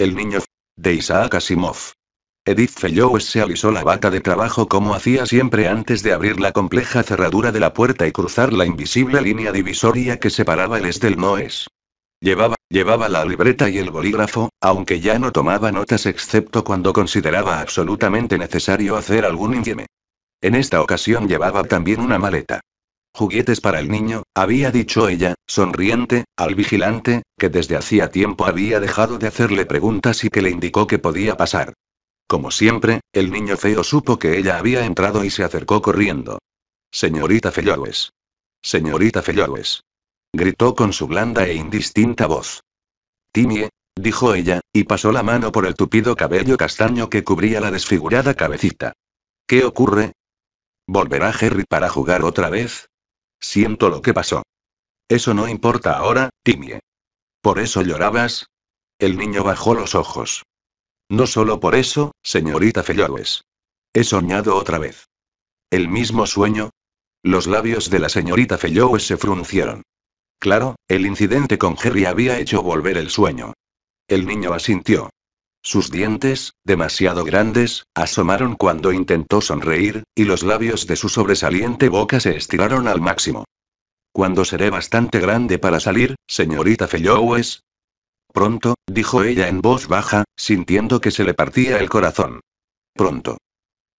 El niño. De Isaac Asimov. Edith Fellows se alisó la bata de trabajo como hacía siempre antes de abrir la compleja cerradura de la puerta y cruzar la invisible línea divisoria que separaba el es del no Llevaba, llevaba la libreta y el bolígrafo, aunque ya no tomaba notas excepto cuando consideraba absolutamente necesario hacer algún inquieme. En esta ocasión llevaba también una maleta. Juguetes para el niño, había dicho ella, sonriente, al vigilante, que desde hacía tiempo había dejado de hacerle preguntas y que le indicó que podía pasar. Como siempre, el niño feo supo que ella había entrado y se acercó corriendo. Señorita Fellowes. Señorita Fellowes. Gritó con su blanda e indistinta voz. Timie, dijo ella, y pasó la mano por el tupido cabello castaño que cubría la desfigurada cabecita. ¿Qué ocurre? ¿Volverá Harry para jugar otra vez? Siento lo que pasó. Eso no importa ahora, Timie. ¿Por eso llorabas? El niño bajó los ojos. No solo por eso, señorita Fellowes. He soñado otra vez. ¿El mismo sueño? Los labios de la señorita Fellowes se fruncieron. Claro, el incidente con Jerry había hecho volver el sueño. El niño asintió. Sus dientes, demasiado grandes, asomaron cuando intentó sonreír, y los labios de su sobresaliente boca se estiraron al máximo. ¿Cuándo seré bastante grande para salir, señorita Fellowes? Pronto, dijo ella en voz baja, sintiendo que se le partía el corazón. Pronto.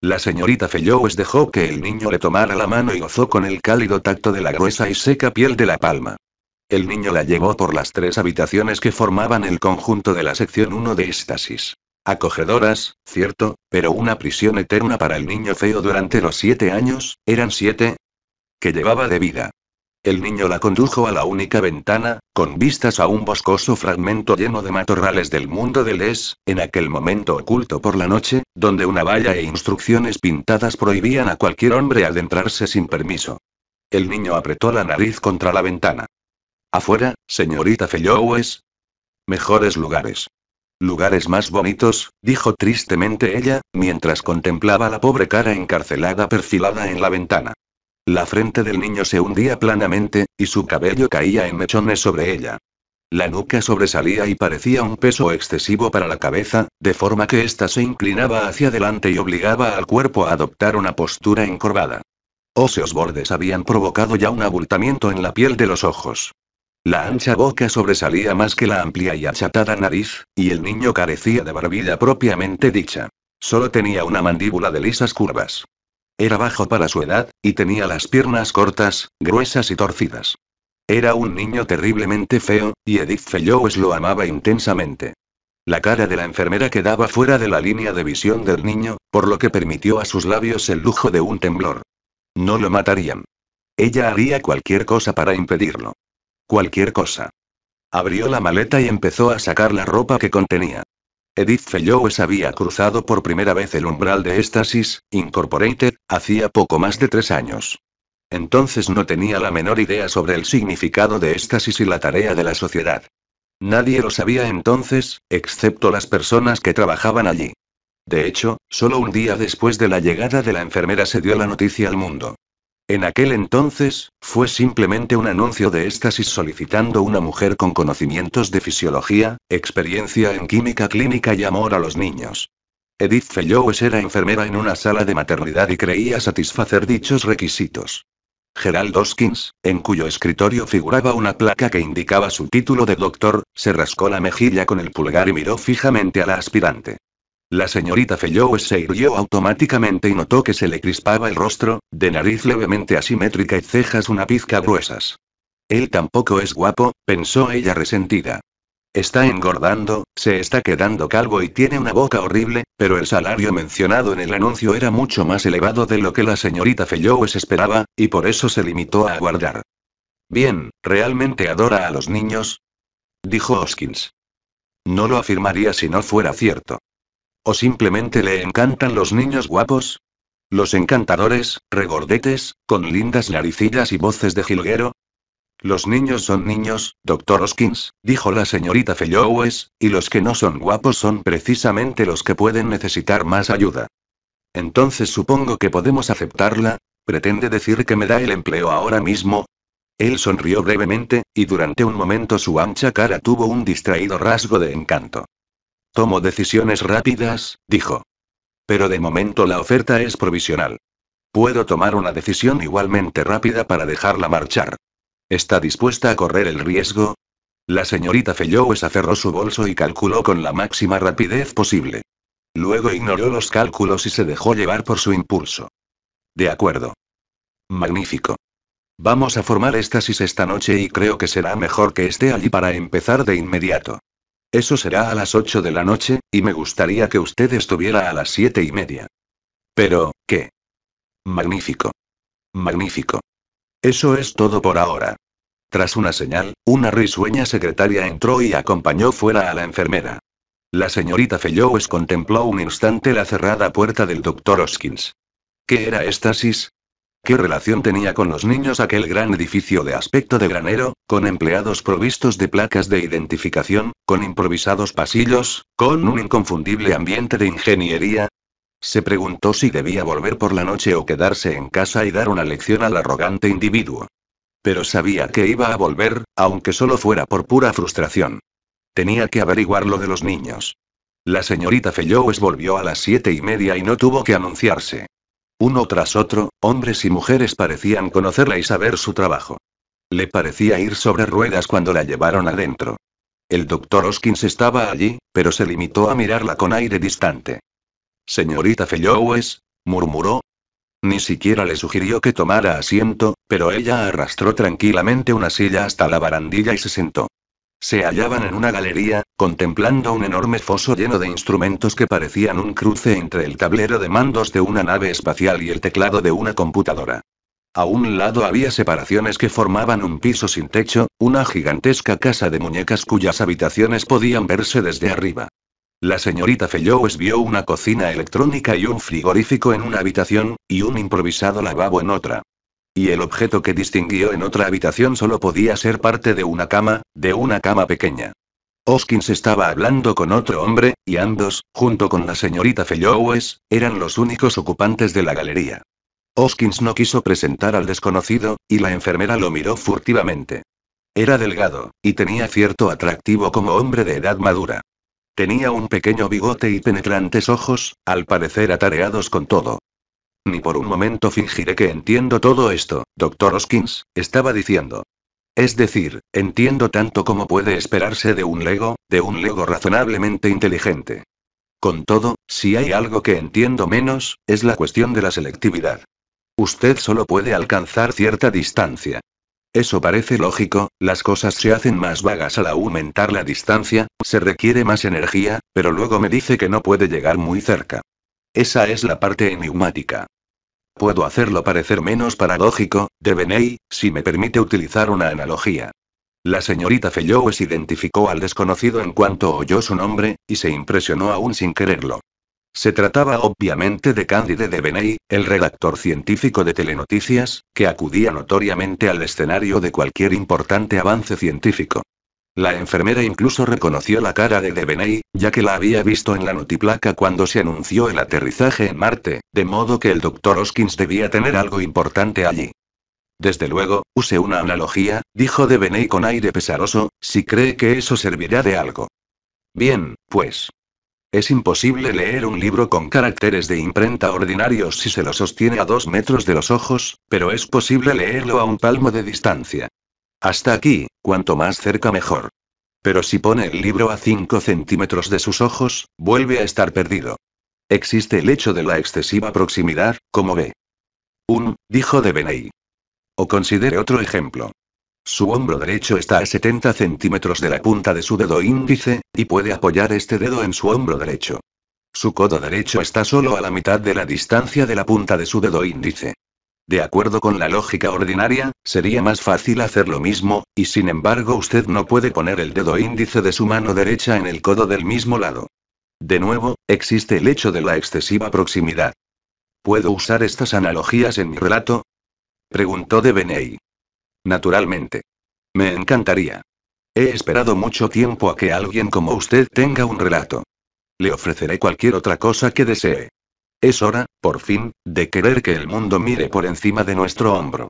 La señorita Fellowes dejó que el niño le tomara la mano y gozó con el cálido tacto de la gruesa y seca piel de la palma. El niño la llevó por las tres habitaciones que formaban el conjunto de la sección 1 de éxtasis. Acogedoras, cierto, pero una prisión eterna para el niño feo durante los siete años, eran siete, que llevaba de vida. El niño la condujo a la única ventana, con vistas a un boscoso fragmento lleno de matorrales del mundo del es, en aquel momento oculto por la noche, donde una valla e instrucciones pintadas prohibían a cualquier hombre adentrarse sin permiso. El niño apretó la nariz contra la ventana. Afuera, señorita Fellowes. Mejores lugares. Lugares más bonitos, dijo tristemente ella, mientras contemplaba la pobre cara encarcelada perfilada en la ventana. La frente del niño se hundía planamente, y su cabello caía en mechones sobre ella. La nuca sobresalía y parecía un peso excesivo para la cabeza, de forma que ésta se inclinaba hacia adelante y obligaba al cuerpo a adoptar una postura encorvada. Óseos oh, bordes habían provocado ya un abultamiento en la piel de los ojos. La ancha boca sobresalía más que la amplia y achatada nariz, y el niño carecía de barbilla propiamente dicha. Solo tenía una mandíbula de lisas curvas. Era bajo para su edad, y tenía las piernas cortas, gruesas y torcidas. Era un niño terriblemente feo, y Edith Fellows lo amaba intensamente. La cara de la enfermera quedaba fuera de la línea de visión del niño, por lo que permitió a sus labios el lujo de un temblor. No lo matarían. Ella haría cualquier cosa para impedirlo. Cualquier cosa. Abrió la maleta y empezó a sacar la ropa que contenía. Edith Fellows había cruzado por primera vez el umbral de Éstasis, Incorporated, hacía poco más de tres años. Entonces no tenía la menor idea sobre el significado de Éstasis y la tarea de la sociedad. Nadie lo sabía entonces, excepto las personas que trabajaban allí. De hecho, solo un día después de la llegada de la enfermera se dio la noticia al mundo. En aquel entonces, fue simplemente un anuncio de éxtasis solicitando una mujer con conocimientos de fisiología, experiencia en química clínica y amor a los niños. Edith Fellowes era enfermera en una sala de maternidad y creía satisfacer dichos requisitos. Gerald Hoskins, en cuyo escritorio figuraba una placa que indicaba su título de doctor, se rascó la mejilla con el pulgar y miró fijamente a la aspirante. La señorita Fellows se irguió automáticamente y notó que se le crispaba el rostro, de nariz levemente asimétrica y cejas una pizca gruesas. Él tampoco es guapo, pensó ella resentida. Está engordando, se está quedando calvo y tiene una boca horrible, pero el salario mencionado en el anuncio era mucho más elevado de lo que la señorita Fellowes esperaba, y por eso se limitó a aguardar. Bien, ¿realmente adora a los niños? dijo Hoskins. No lo afirmaría si no fuera cierto. ¿O simplemente le encantan los niños guapos? Los encantadores, regordetes, con lindas naricillas y voces de jilguero. Los niños son niños, doctor Hoskins, dijo la señorita Fellowes, y los que no son guapos son precisamente los que pueden necesitar más ayuda. Entonces supongo que podemos aceptarla. ¿Pretende decir que me da el empleo ahora mismo? Él sonrió brevemente, y durante un momento su ancha cara tuvo un distraído rasgo de encanto. Tomo decisiones rápidas, dijo. Pero de momento la oferta es provisional. Puedo tomar una decisión igualmente rápida para dejarla marchar. ¿Está dispuesta a correr el riesgo? La señorita Fellowes aferró su bolso y calculó con la máxima rapidez posible. Luego ignoró los cálculos y se dejó llevar por su impulso. De acuerdo. Magnífico. Vamos a formar estasis esta noche y creo que será mejor que esté allí para empezar de inmediato. Eso será a las ocho de la noche, y me gustaría que usted estuviera a las siete y media. Pero, ¿qué? Magnífico. Magnífico. Eso es todo por ahora. Tras una señal, una risueña secretaria entró y acompañó fuera a la enfermera. La señorita Fellows contempló un instante la cerrada puerta del doctor Hoskins. ¿Qué era éstasis? ¿Qué relación tenía con los niños aquel gran edificio de aspecto de granero, con empleados provistos de placas de identificación, con improvisados pasillos, con un inconfundible ambiente de ingeniería? Se preguntó si debía volver por la noche o quedarse en casa y dar una lección al arrogante individuo. Pero sabía que iba a volver, aunque solo fuera por pura frustración. Tenía que averiguar lo de los niños. La señorita Fellowes volvió a las siete y media y no tuvo que anunciarse. Uno tras otro, hombres y mujeres parecían conocerla y saber su trabajo. Le parecía ir sobre ruedas cuando la llevaron adentro. El doctor Hoskins estaba allí, pero se limitó a mirarla con aire distante. Señorita Fellowes, murmuró. Ni siquiera le sugirió que tomara asiento, pero ella arrastró tranquilamente una silla hasta la barandilla y se sentó. Se hallaban en una galería, contemplando un enorme foso lleno de instrumentos que parecían un cruce entre el tablero de mandos de una nave espacial y el teclado de una computadora. A un lado había separaciones que formaban un piso sin techo, una gigantesca casa de muñecas cuyas habitaciones podían verse desde arriba. La señorita Fellows vio una cocina electrónica y un frigorífico en una habitación, y un improvisado lavabo en otra. Y el objeto que distinguió en otra habitación solo podía ser parte de una cama, de una cama pequeña. Hoskins estaba hablando con otro hombre, y ambos, junto con la señorita Fellowes, eran los únicos ocupantes de la galería. Hoskins no quiso presentar al desconocido, y la enfermera lo miró furtivamente. Era delgado, y tenía cierto atractivo como hombre de edad madura. Tenía un pequeño bigote y penetrantes ojos, al parecer atareados con todo. Ni por un momento fingiré que entiendo todo esto, doctor Hoskins, estaba diciendo. Es decir, entiendo tanto como puede esperarse de un lego, de un lego razonablemente inteligente. Con todo, si hay algo que entiendo menos, es la cuestión de la selectividad. Usted solo puede alcanzar cierta distancia. Eso parece lógico, las cosas se hacen más vagas al aumentar la distancia, se requiere más energía, pero luego me dice que no puede llegar muy cerca. Esa es la parte enigmática. Puedo hacerlo parecer menos paradójico, Deveney, si me permite utilizar una analogía. La señorita Fellowes identificó al desconocido en cuanto oyó su nombre, y se impresionó aún sin quererlo. Se trataba obviamente de Cándide Deveney, el redactor científico de Telenoticias, que acudía notoriamente al escenario de cualquier importante avance científico. La enfermera incluso reconoció la cara de Deveney, ya que la había visto en la notiplaca cuando se anunció el aterrizaje en Marte, de modo que el doctor Hoskins debía tener algo importante allí. Desde luego, use una analogía, dijo Deveney con aire pesaroso, si cree que eso servirá de algo. Bien, pues. Es imposible leer un libro con caracteres de imprenta ordinarios si se lo sostiene a dos metros de los ojos, pero es posible leerlo a un palmo de distancia. Hasta aquí, cuanto más cerca mejor. Pero si pone el libro a 5 centímetros de sus ojos, vuelve a estar perdido. Existe el hecho de la excesiva proximidad, como ve. Un, dijo de Benay. O considere otro ejemplo. Su hombro derecho está a 70 centímetros de la punta de su dedo índice, y puede apoyar este dedo en su hombro derecho. Su codo derecho está solo a la mitad de la distancia de la punta de su dedo índice. De acuerdo con la lógica ordinaria, sería más fácil hacer lo mismo, y sin embargo usted no puede poner el dedo índice de su mano derecha en el codo del mismo lado. De nuevo, existe el hecho de la excesiva proximidad. ¿Puedo usar estas analogías en mi relato? Preguntó de Naturalmente. Me encantaría. He esperado mucho tiempo a que alguien como usted tenga un relato. Le ofreceré cualquier otra cosa que desee. Es hora, por fin, de querer que el mundo mire por encima de nuestro hombro.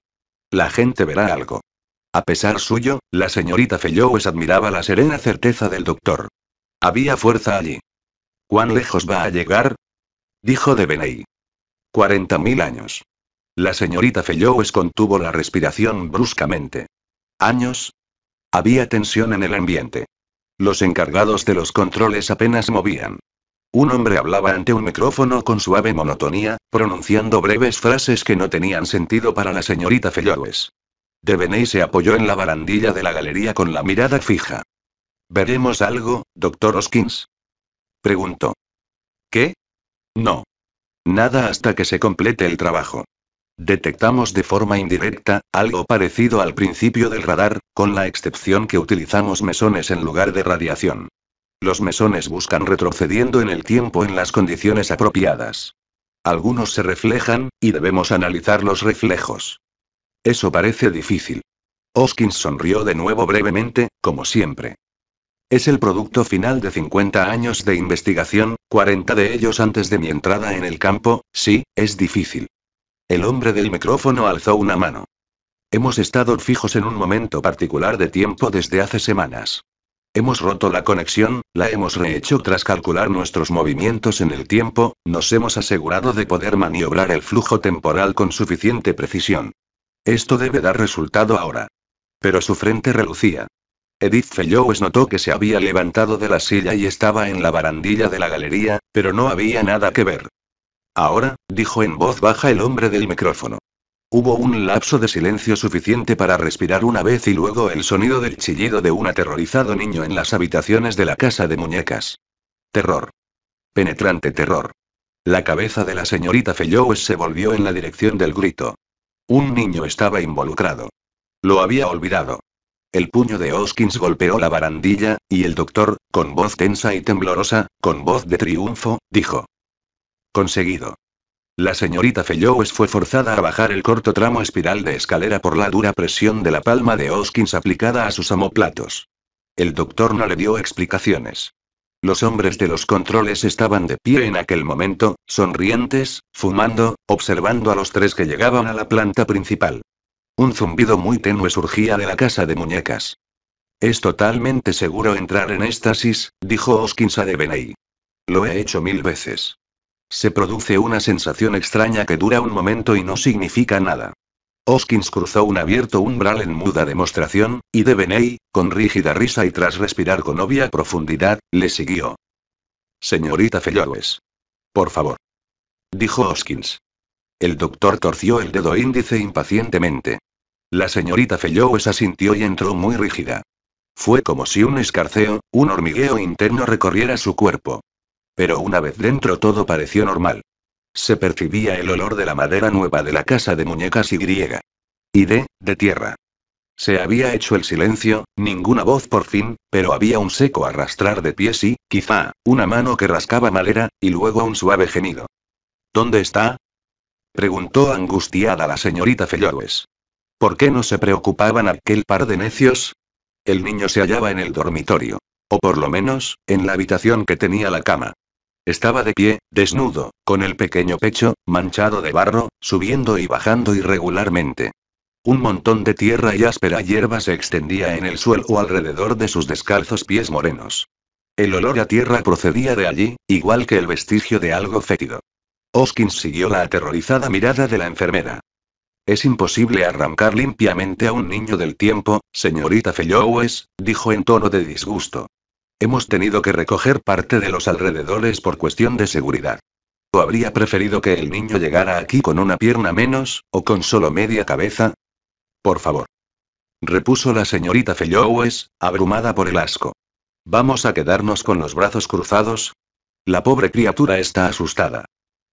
La gente verá algo. A pesar suyo, la señorita Fellowes admiraba la serena certeza del doctor. Había fuerza allí. ¿Cuán lejos va a llegar? Dijo de Beney. Cuarenta mil años. La señorita Fellowes contuvo la respiración bruscamente. ¿Años? Había tensión en el ambiente. Los encargados de los controles apenas movían. Un hombre hablaba ante un micrófono con suave monotonía, pronunciando breves frases que no tenían sentido para la señorita Fellowes. Deveney se apoyó en la barandilla de la galería con la mirada fija. ¿Veremos algo, doctor Hoskins? Preguntó. ¿Qué? No. Nada hasta que se complete el trabajo. Detectamos de forma indirecta, algo parecido al principio del radar, con la excepción que utilizamos mesones en lugar de radiación. Los mesones buscan retrocediendo en el tiempo en las condiciones apropiadas. Algunos se reflejan, y debemos analizar los reflejos. Eso parece difícil. Hoskins sonrió de nuevo brevemente, como siempre. Es el producto final de 50 años de investigación, 40 de ellos antes de mi entrada en el campo, sí, es difícil. El hombre del micrófono alzó una mano. Hemos estado fijos en un momento particular de tiempo desde hace semanas. Hemos roto la conexión, la hemos rehecho tras calcular nuestros movimientos en el tiempo, nos hemos asegurado de poder maniobrar el flujo temporal con suficiente precisión. Esto debe dar resultado ahora. Pero su frente relucía. Edith Fellows notó que se había levantado de la silla y estaba en la barandilla de la galería, pero no había nada que ver. Ahora, dijo en voz baja el hombre del micrófono. Hubo un lapso de silencio suficiente para respirar una vez y luego el sonido del chillido de un aterrorizado niño en las habitaciones de la casa de muñecas. Terror. Penetrante terror. La cabeza de la señorita Fellows se volvió en la dirección del grito. Un niño estaba involucrado. Lo había olvidado. El puño de Hoskins golpeó la barandilla, y el doctor, con voz tensa y temblorosa, con voz de triunfo, dijo. Conseguido. La señorita Fellows fue forzada a bajar el corto tramo espiral de escalera por la dura presión de la palma de Hoskins aplicada a sus amoplatos El doctor no le dio explicaciones. Los hombres de los controles estaban de pie en aquel momento, sonrientes, fumando, observando a los tres que llegaban a la planta principal. Un zumbido muy tenue surgía de la casa de muñecas. Es totalmente seguro entrar en éxtasis, dijo Hoskins a Deveney. Lo he hecho mil veces. Se produce una sensación extraña que dura un momento y no significa nada. Hoskins cruzó un abierto umbral en muda demostración, y Deveney, con rígida risa y tras respirar con obvia profundidad, le siguió. Señorita Fellowes. Por favor. Dijo Hoskins. El doctor torció el dedo índice impacientemente. La señorita Fellowes asintió y entró muy rígida. Fue como si un escarceo, un hormigueo interno recorriera su cuerpo. Pero una vez dentro todo pareció normal. Se percibía el olor de la madera nueva de la casa de muñecas y griega. Y de, de tierra. Se había hecho el silencio, ninguna voz por fin, pero había un seco arrastrar de pies y, quizá, una mano que rascaba madera, y luego un suave gemido. ¿Dónde está? preguntó angustiada la señorita Fellowes. ¿Por qué no se preocupaban aquel par de necios? El niño se hallaba en el dormitorio. O por lo menos, en la habitación que tenía la cama. Estaba de pie, desnudo, con el pequeño pecho, manchado de barro, subiendo y bajando irregularmente. Un montón de tierra y áspera hierba se extendía en el suelo alrededor de sus descalzos pies morenos. El olor a tierra procedía de allí, igual que el vestigio de algo fétido. Hoskins siguió la aterrorizada mirada de la enfermera. Es imposible arrancar limpiamente a un niño del tiempo, señorita Fellowes, dijo en tono de disgusto. Hemos tenido que recoger parte de los alrededores por cuestión de seguridad. ¿O habría preferido que el niño llegara aquí con una pierna menos, o con solo media cabeza? Por favor. Repuso la señorita Fellowes, abrumada por el asco. ¿Vamos a quedarnos con los brazos cruzados? La pobre criatura está asustada.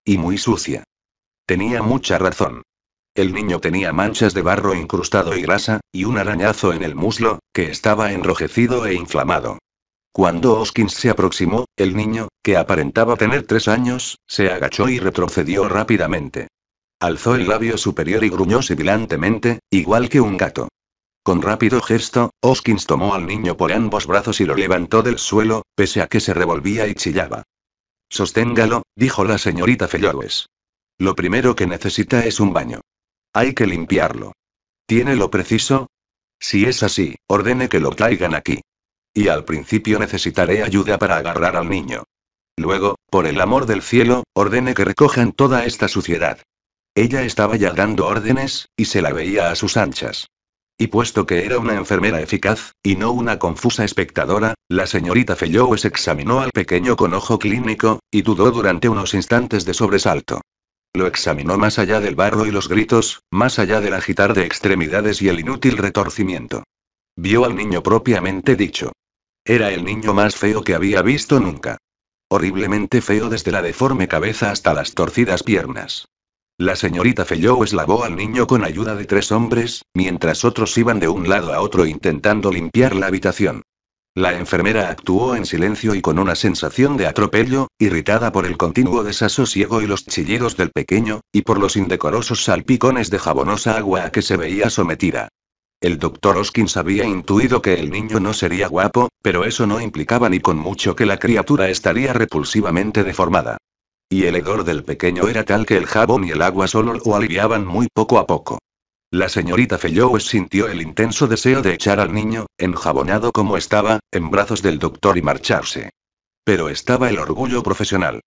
Y muy sucia. Tenía mucha razón. El niño tenía manchas de barro incrustado y grasa, y un arañazo en el muslo, que estaba enrojecido e inflamado. Cuando Hoskins se aproximó, el niño, que aparentaba tener tres años, se agachó y retrocedió rápidamente. Alzó el labio superior y gruñó sibilantemente, igual que un gato. Con rápido gesto, Hoskins tomó al niño por ambos brazos y lo levantó del suelo, pese a que se revolvía y chillaba. Sosténgalo, dijo la señorita Fellowes. Lo primero que necesita es un baño. Hay que limpiarlo. ¿Tiene lo preciso? Si es así, ordene que lo traigan aquí. Y al principio necesitaré ayuda para agarrar al niño. Luego, por el amor del cielo, ordene que recojan toda esta suciedad. Ella estaba ya dando órdenes, y se la veía a sus anchas. Y puesto que era una enfermera eficaz, y no una confusa espectadora, la señorita Fellowes examinó al pequeño con ojo clínico, y dudó durante unos instantes de sobresalto. Lo examinó más allá del barro y los gritos, más allá del agitar de extremidades y el inútil retorcimiento. Vio al niño propiamente dicho. Era el niño más feo que había visto nunca. Horriblemente feo desde la deforme cabeza hasta las torcidas piernas. La señorita Fellow eslavó al niño con ayuda de tres hombres, mientras otros iban de un lado a otro intentando limpiar la habitación. La enfermera actuó en silencio y con una sensación de atropello, irritada por el continuo desasosiego y los chillidos del pequeño, y por los indecorosos salpicones de jabonosa agua a que se veía sometida. El doctor Hoskins había intuido que el niño no sería guapo, pero eso no implicaba ni con mucho que la criatura estaría repulsivamente deformada. Y el hedor del pequeño era tal que el jabón y el agua solo lo aliviaban muy poco a poco. La señorita Fellows sintió el intenso deseo de echar al niño, enjabonado como estaba, en brazos del doctor y marcharse. Pero estaba el orgullo profesional.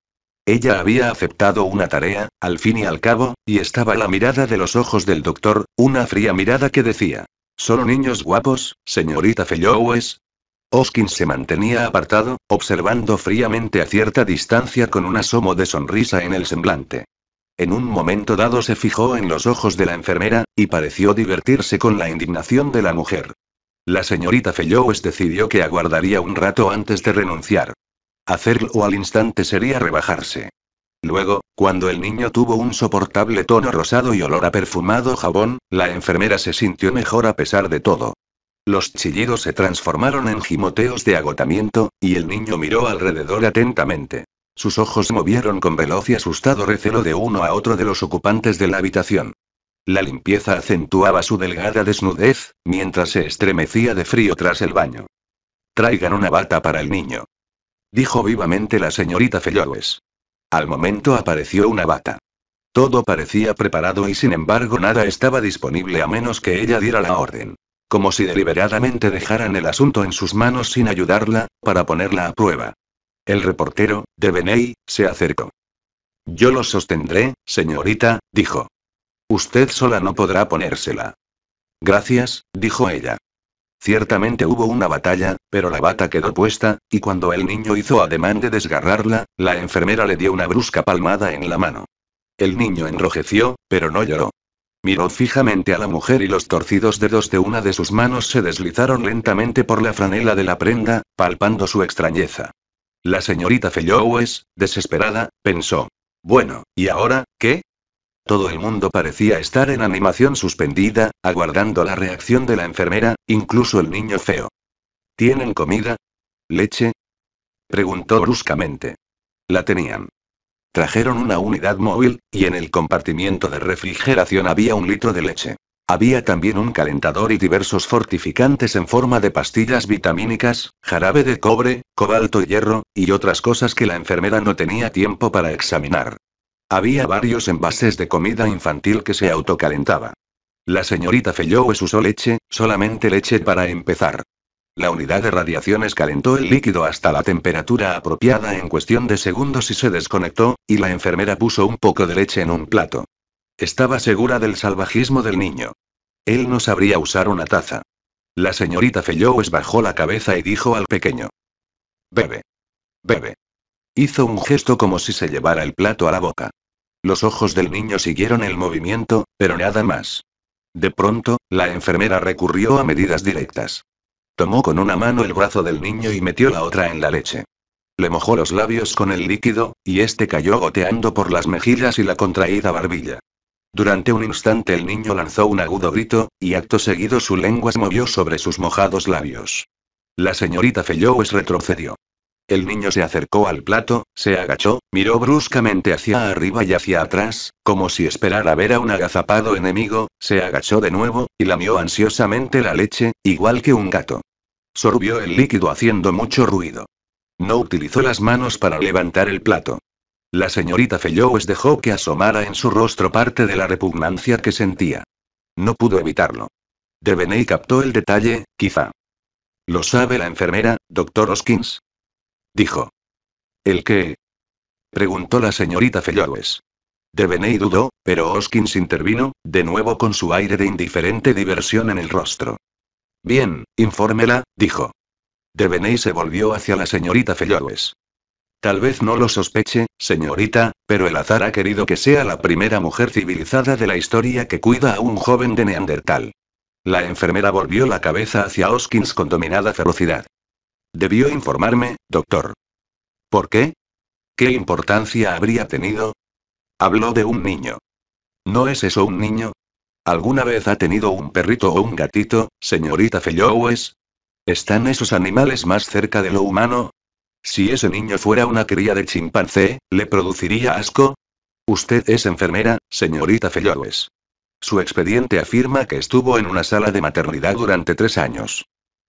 Ella había aceptado una tarea, al fin y al cabo, y estaba la mirada de los ojos del doctor, una fría mirada que decía, ¿Solo niños guapos, señorita Fellowes? Oskin se mantenía apartado, observando fríamente a cierta distancia con un asomo de sonrisa en el semblante. En un momento dado se fijó en los ojos de la enfermera, y pareció divertirse con la indignación de la mujer. La señorita Fellowes decidió que aguardaría un rato antes de renunciar. Hacerlo al instante sería rebajarse. Luego, cuando el niño tuvo un soportable tono rosado y olor a perfumado jabón, la enfermera se sintió mejor a pesar de todo. Los chillidos se transformaron en gimoteos de agotamiento, y el niño miró alrededor atentamente. Sus ojos movieron con veloz y asustado recelo de uno a otro de los ocupantes de la habitación. La limpieza acentuaba su delgada desnudez, mientras se estremecía de frío tras el baño. Traigan una bata para el niño. Dijo vivamente la señorita Fellowes. Al momento apareció una bata. Todo parecía preparado y sin embargo nada estaba disponible a menos que ella diera la orden. Como si deliberadamente dejaran el asunto en sus manos sin ayudarla, para ponerla a prueba. El reportero, de se acercó. Yo lo sostendré, señorita, dijo. Usted sola no podrá ponérsela. Gracias, dijo ella. Ciertamente hubo una batalla, pero la bata quedó puesta, y cuando el niño hizo ademán de desgarrarla, la enfermera le dio una brusca palmada en la mano. El niño enrojeció, pero no lloró. Miró fijamente a la mujer y los torcidos dedos de una de sus manos se deslizaron lentamente por la franela de la prenda, palpando su extrañeza. La señorita Fellowes, desesperada, pensó. Bueno, ¿y ahora, qué? Todo el mundo parecía estar en animación suspendida, aguardando la reacción de la enfermera, incluso el niño feo. ¿Tienen comida? ¿Leche? Preguntó bruscamente. La tenían. Trajeron una unidad móvil, y en el compartimiento de refrigeración había un litro de leche. Había también un calentador y diversos fortificantes en forma de pastillas vitamínicas, jarabe de cobre, cobalto y hierro, y otras cosas que la enfermera no tenía tiempo para examinar. Había varios envases de comida infantil que se autocalentaba. La señorita Fellows usó leche, solamente leche para empezar. La unidad de radiaciones calentó el líquido hasta la temperatura apropiada en cuestión de segundos y se desconectó, y la enfermera puso un poco de leche en un plato. Estaba segura del salvajismo del niño. Él no sabría usar una taza. La señorita Fellowes bajó la cabeza y dijo al pequeño. Bebe. Bebe. Hizo un gesto como si se llevara el plato a la boca. Los ojos del niño siguieron el movimiento, pero nada más. De pronto, la enfermera recurrió a medidas directas. Tomó con una mano el brazo del niño y metió la otra en la leche. Le mojó los labios con el líquido, y este cayó goteando por las mejillas y la contraída barbilla. Durante un instante el niño lanzó un agudo grito, y acto seguido su lengua se movió sobre sus mojados labios. La señorita Fellowes retrocedió. El niño se acercó al plato, se agachó, miró bruscamente hacia arriba y hacia atrás, como si esperara ver a un agazapado enemigo, se agachó de nuevo, y lamió ansiosamente la leche, igual que un gato. Sorbió el líquido haciendo mucho ruido. No utilizó las manos para levantar el plato. La señorita Fellowes dejó que asomara en su rostro parte de la repugnancia que sentía. No pudo evitarlo. Deveney captó el detalle, quizá. ¿Lo sabe la enfermera, doctor Hoskins? Dijo. ¿El qué? Preguntó la señorita Fellowes. Deveney dudó, pero Hoskins intervino, de nuevo con su aire de indiferente diversión en el rostro. Bien, infórmela, dijo. Deveney se volvió hacia la señorita Fellowes. Tal vez no lo sospeche, señorita, pero el azar ha querido que sea la primera mujer civilizada de la historia que cuida a un joven de Neandertal. La enfermera volvió la cabeza hacia Hoskins con dominada ferocidad. Debió informarme, doctor. ¿Por qué? ¿Qué importancia habría tenido? Habló de un niño. ¿No es eso un niño? ¿Alguna vez ha tenido un perrito o un gatito, señorita Fellowes? ¿Están esos animales más cerca de lo humano? Si ese niño fuera una cría de chimpancé, ¿le produciría asco? Usted es enfermera, señorita Fellowes. Su expediente afirma que estuvo en una sala de maternidad durante tres años.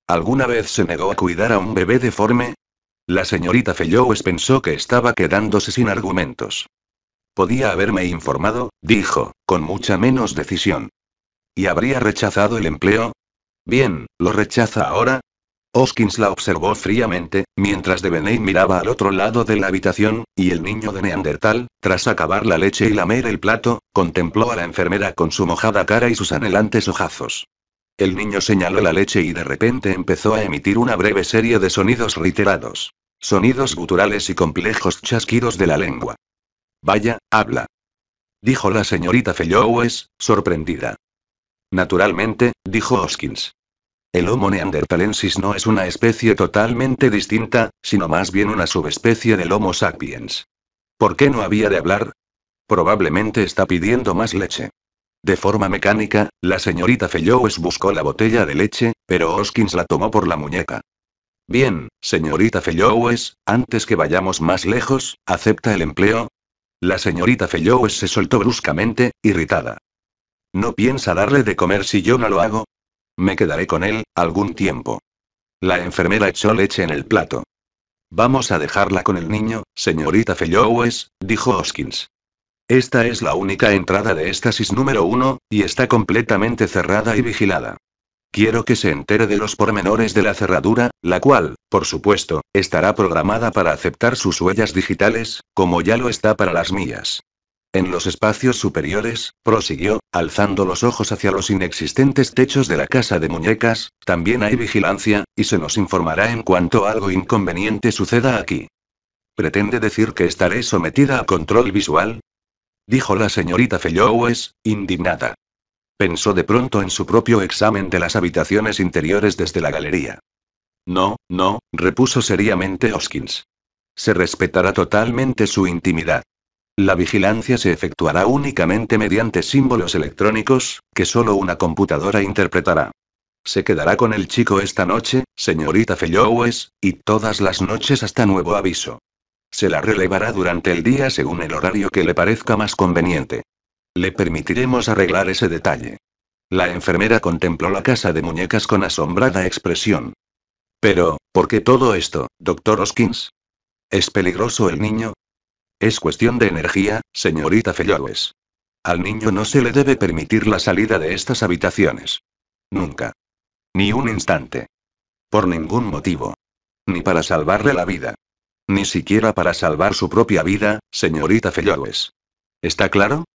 ¿Alguna vez se negó a cuidar a un bebé deforme? La señorita Fellowes pensó que estaba quedándose sin argumentos. Podía haberme informado, dijo, con mucha menos decisión. ¿Y habría rechazado el empleo? Bien, ¿lo rechaza ahora? Hoskins la observó fríamente, mientras Deveney miraba al otro lado de la habitación, y el niño de Neandertal, tras acabar la leche y lamer el plato, contempló a la enfermera con su mojada cara y sus anhelantes ojazos. El niño señaló la leche y de repente empezó a emitir una breve serie de sonidos reiterados. Sonidos guturales y complejos chasquidos de la lengua. Vaya, habla. Dijo la señorita Fellowes, sorprendida. Naturalmente, dijo Hoskins. El Homo neanderthalensis no es una especie totalmente distinta, sino más bien una subespecie del Homo sapiens. ¿Por qué no había de hablar? Probablemente está pidiendo más leche. De forma mecánica, la señorita Fellowes buscó la botella de leche, pero Hoskins la tomó por la muñeca. Bien, señorita Fellowes, antes que vayamos más lejos, ¿acepta el empleo? La señorita Fellowes se soltó bruscamente, irritada. ¿No piensa darle de comer si yo no lo hago? Me quedaré con él, algún tiempo. La enfermera echó leche en el plato. Vamos a dejarla con el niño, señorita Fellowes, dijo Hoskins. Esta es la única entrada de éstasis número uno, y está completamente cerrada y vigilada. Quiero que se entere de los pormenores de la cerradura, la cual, por supuesto, estará programada para aceptar sus huellas digitales, como ya lo está para las mías. En los espacios superiores, prosiguió, alzando los ojos hacia los inexistentes techos de la casa de muñecas, también hay vigilancia, y se nos informará en cuanto algo inconveniente suceda aquí. ¿Pretende decir que estaré sometida a control visual? Dijo la señorita Fellowes, indignada. Pensó de pronto en su propio examen de las habitaciones interiores desde la galería. No, no, repuso seriamente Hoskins. Se respetará totalmente su intimidad. La vigilancia se efectuará únicamente mediante símbolos electrónicos, que solo una computadora interpretará. Se quedará con el chico esta noche, señorita Fellowes, y todas las noches hasta nuevo aviso. Se la relevará durante el día según el horario que le parezca más conveniente. Le permitiremos arreglar ese detalle. La enfermera contempló la casa de muñecas con asombrada expresión. Pero, ¿por qué todo esto, doctor Hoskins? ¿Es peligroso el niño? Es cuestión de energía, señorita Fellowes. Al niño no se le debe permitir la salida de estas habitaciones. Nunca. Ni un instante. Por ningún motivo. Ni para salvarle la vida. Ni siquiera para salvar su propia vida, señorita Fellowes. ¿Está claro?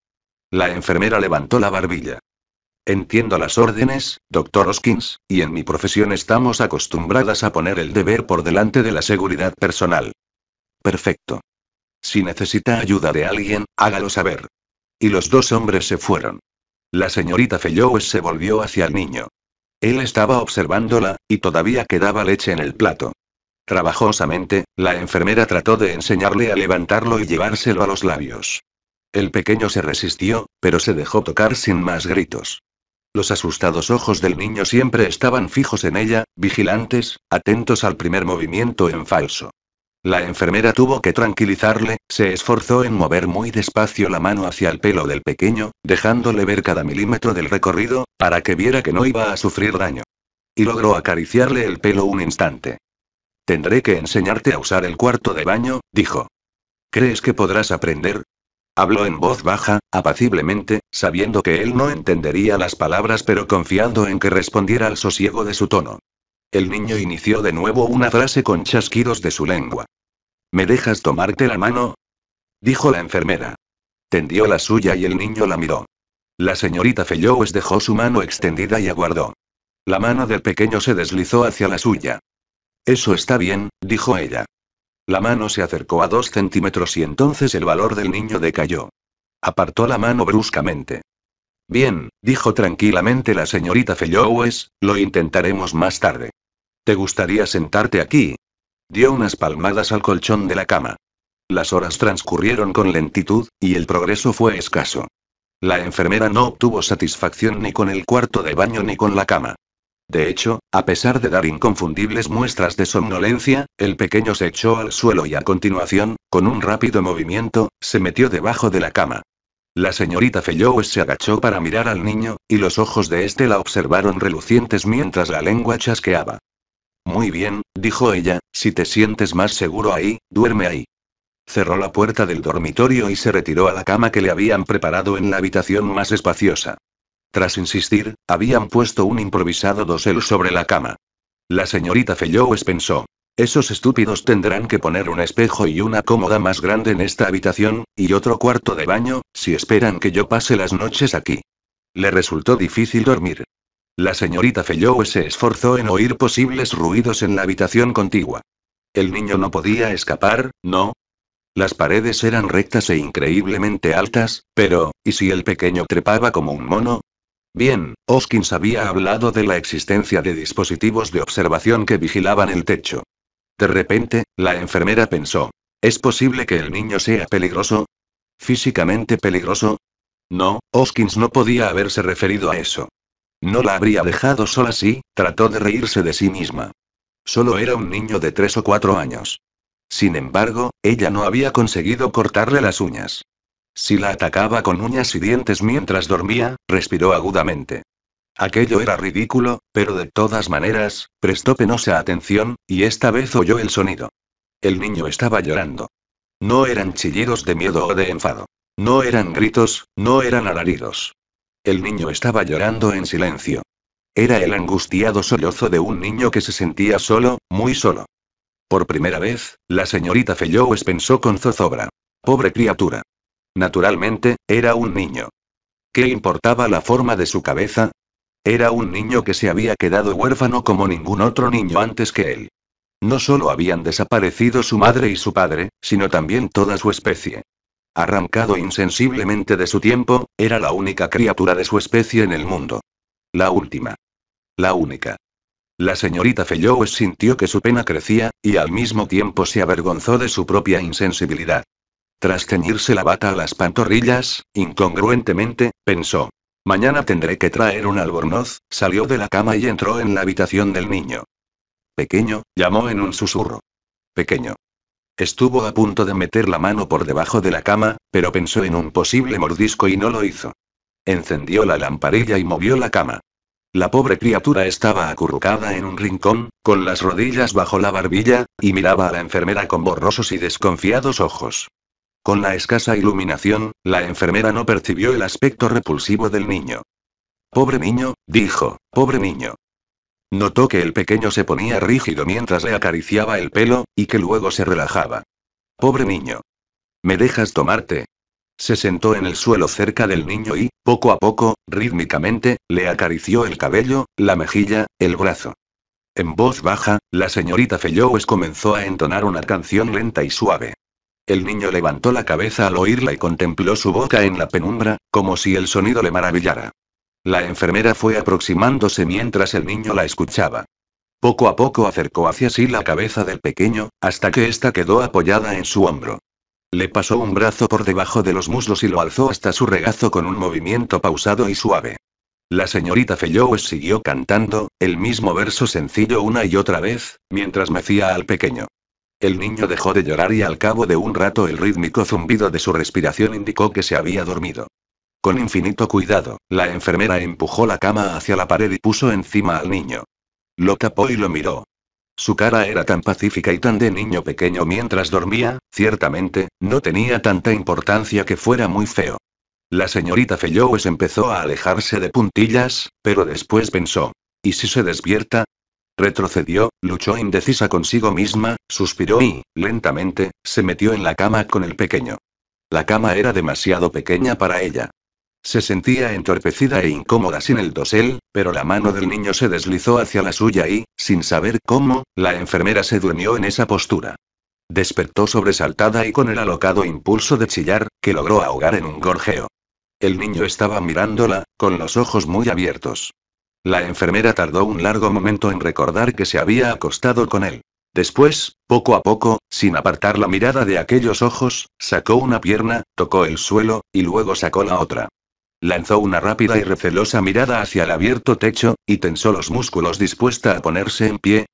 La enfermera levantó la barbilla. Entiendo las órdenes, doctor Hoskins, y en mi profesión estamos acostumbradas a poner el deber por delante de la seguridad personal. Perfecto. Si necesita ayuda de alguien, hágalo saber. Y los dos hombres se fueron. La señorita Fellowes se volvió hacia el niño. Él estaba observándola, y todavía quedaba leche en el plato. Trabajosamente, la enfermera trató de enseñarle a levantarlo y llevárselo a los labios. El pequeño se resistió, pero se dejó tocar sin más gritos. Los asustados ojos del niño siempre estaban fijos en ella, vigilantes, atentos al primer movimiento en falso. La enfermera tuvo que tranquilizarle, se esforzó en mover muy despacio la mano hacia el pelo del pequeño, dejándole ver cada milímetro del recorrido, para que viera que no iba a sufrir daño. Y logró acariciarle el pelo un instante. Tendré que enseñarte a usar el cuarto de baño, dijo. ¿Crees que podrás aprender? Habló en voz baja, apaciblemente, sabiendo que él no entendería las palabras pero confiando en que respondiera al sosiego de su tono. El niño inició de nuevo una frase con chasquidos de su lengua. ¿Me dejas tomarte la mano? dijo la enfermera. Tendió la suya y el niño la miró. La señorita Fellowes dejó su mano extendida y aguardó. La mano del pequeño se deslizó hacia la suya. Eso está bien, dijo ella. La mano se acercó a dos centímetros y entonces el valor del niño decayó. Apartó la mano bruscamente. Bien, dijo tranquilamente la señorita Fellowes, lo intentaremos más tarde. ¿Te gustaría sentarte aquí? Dio unas palmadas al colchón de la cama. Las horas transcurrieron con lentitud, y el progreso fue escaso. La enfermera no obtuvo satisfacción ni con el cuarto de baño ni con la cama. De hecho, a pesar de dar inconfundibles muestras de somnolencia, el pequeño se echó al suelo y a continuación, con un rápido movimiento, se metió debajo de la cama. La señorita Fellowes se agachó para mirar al niño, y los ojos de éste la observaron relucientes mientras la lengua chasqueaba. Muy bien, dijo ella, si te sientes más seguro ahí, duerme ahí. Cerró la puerta del dormitorio y se retiró a la cama que le habían preparado en la habitación más espaciosa. Tras insistir, habían puesto un improvisado dosel sobre la cama. La señorita Fellowes pensó. Esos estúpidos tendrán que poner un espejo y una cómoda más grande en esta habitación, y otro cuarto de baño, si esperan que yo pase las noches aquí. Le resultó difícil dormir. La señorita Fellowes se esforzó en oír posibles ruidos en la habitación contigua. El niño no podía escapar, ¿no? Las paredes eran rectas e increíblemente altas, pero, ¿y si el pequeño trepaba como un mono? Bien, Hoskins había hablado de la existencia de dispositivos de observación que vigilaban el techo. De repente, la enfermera pensó, ¿es posible que el niño sea peligroso? ¿Físicamente peligroso? No, Hoskins no podía haberse referido a eso. No la habría dejado sola así. trató de reírse de sí misma. Solo era un niño de tres o cuatro años. Sin embargo, ella no había conseguido cortarle las uñas. Si la atacaba con uñas y dientes mientras dormía, respiró agudamente. Aquello era ridículo, pero de todas maneras, prestó penosa atención, y esta vez oyó el sonido. El niño estaba llorando. No eran chillidos de miedo o de enfado. No eran gritos, no eran alaridos. El niño estaba llorando en silencio. Era el angustiado sollozo de un niño que se sentía solo, muy solo. Por primera vez, la señorita Fellows pensó con zozobra. Pobre criatura. Naturalmente, era un niño. ¿Qué importaba la forma de su cabeza? Era un niño que se había quedado huérfano como ningún otro niño antes que él. No solo habían desaparecido su madre y su padre, sino también toda su especie. Arrancado insensiblemente de su tiempo, era la única criatura de su especie en el mundo. La última. La única. La señorita Fellowes sintió que su pena crecía, y al mismo tiempo se avergonzó de su propia insensibilidad. Tras ceñirse la bata a las pantorrillas, incongruentemente, pensó. Mañana tendré que traer un albornoz, salió de la cama y entró en la habitación del niño. Pequeño, llamó en un susurro. Pequeño. Estuvo a punto de meter la mano por debajo de la cama, pero pensó en un posible mordisco y no lo hizo. Encendió la lamparilla y movió la cama. La pobre criatura estaba acurrucada en un rincón, con las rodillas bajo la barbilla, y miraba a la enfermera con borrosos y desconfiados ojos. Con la escasa iluminación, la enfermera no percibió el aspecto repulsivo del niño. Pobre niño, dijo, pobre niño. Notó que el pequeño se ponía rígido mientras le acariciaba el pelo, y que luego se relajaba. Pobre niño. ¿Me dejas tomarte? Se sentó en el suelo cerca del niño y, poco a poco, rítmicamente, le acarició el cabello, la mejilla, el brazo. En voz baja, la señorita Fellows comenzó a entonar una canción lenta y suave. El niño levantó la cabeza al oírla y contempló su boca en la penumbra, como si el sonido le maravillara. La enfermera fue aproximándose mientras el niño la escuchaba. Poco a poco acercó hacia sí la cabeza del pequeño, hasta que ésta quedó apoyada en su hombro. Le pasó un brazo por debajo de los muslos y lo alzó hasta su regazo con un movimiento pausado y suave. La señorita Fellowes siguió cantando, el mismo verso sencillo una y otra vez, mientras mecía al pequeño. El niño dejó de llorar y al cabo de un rato el rítmico zumbido de su respiración indicó que se había dormido. Con infinito cuidado, la enfermera empujó la cama hacia la pared y puso encima al niño. Lo tapó y lo miró. Su cara era tan pacífica y tan de niño pequeño mientras dormía, ciertamente, no tenía tanta importancia que fuera muy feo. La señorita Fellows empezó a alejarse de puntillas, pero después pensó, ¿y si se despierta? Retrocedió, luchó indecisa consigo misma, suspiró y, lentamente, se metió en la cama con el pequeño. La cama era demasiado pequeña para ella. Se sentía entorpecida e incómoda sin el dosel, pero la mano del niño se deslizó hacia la suya y, sin saber cómo, la enfermera se durmió en esa postura. Despertó sobresaltada y con el alocado impulso de chillar, que logró ahogar en un gorjeo. El niño estaba mirándola, con los ojos muy abiertos. La enfermera tardó un largo momento en recordar que se había acostado con él. Después, poco a poco, sin apartar la mirada de aquellos ojos, sacó una pierna, tocó el suelo, y luego sacó la otra. Lanzó una rápida y recelosa mirada hacia el abierto techo, y tensó los músculos dispuesta a ponerse en pie.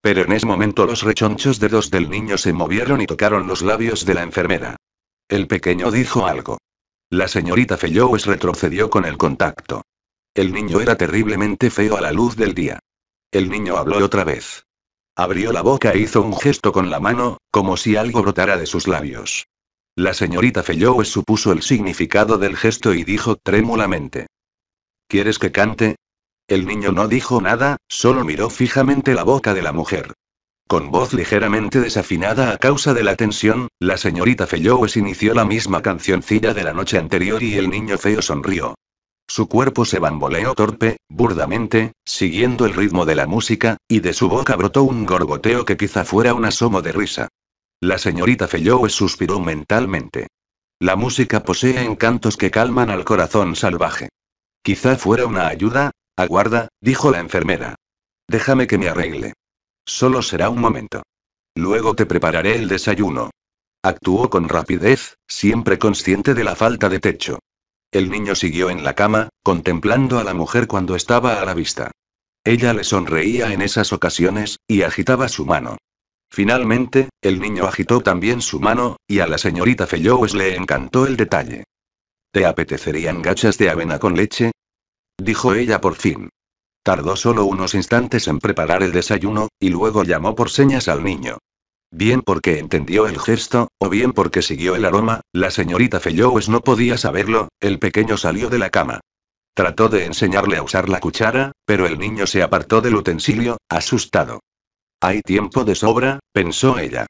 Pero en ese momento los rechonchos dedos del niño se movieron y tocaron los labios de la enfermera. El pequeño dijo algo. La señorita Fellows retrocedió con el contacto. El niño era terriblemente feo a la luz del día. El niño habló otra vez. Abrió la boca e hizo un gesto con la mano, como si algo brotara de sus labios. La señorita Fellows supuso el significado del gesto y dijo trémulamente. ¿Quieres que cante? El niño no dijo nada, solo miró fijamente la boca de la mujer. Con voz ligeramente desafinada a causa de la tensión, la señorita Fellowes inició la misma cancioncilla de la noche anterior y el niño feo sonrió. Su cuerpo se bamboleó torpe, burdamente, siguiendo el ritmo de la música, y de su boca brotó un gorgoteo que quizá fuera un asomo de risa. La señorita Fellowe suspiró mentalmente. La música posee encantos que calman al corazón salvaje. Quizá fuera una ayuda, aguarda, dijo la enfermera. Déjame que me arregle. Solo será un momento. Luego te prepararé el desayuno. Actuó con rapidez, siempre consciente de la falta de techo. El niño siguió en la cama, contemplando a la mujer cuando estaba a la vista. Ella le sonreía en esas ocasiones, y agitaba su mano. Finalmente, el niño agitó también su mano, y a la señorita Fellowes le encantó el detalle. ¿Te apetecerían gachas de avena con leche? dijo ella por fin. Tardó solo unos instantes en preparar el desayuno, y luego llamó por señas al niño. Bien porque entendió el gesto, o bien porque siguió el aroma, la señorita Fellows no podía saberlo, el pequeño salió de la cama. Trató de enseñarle a usar la cuchara, pero el niño se apartó del utensilio, asustado. Hay tiempo de sobra, pensó ella.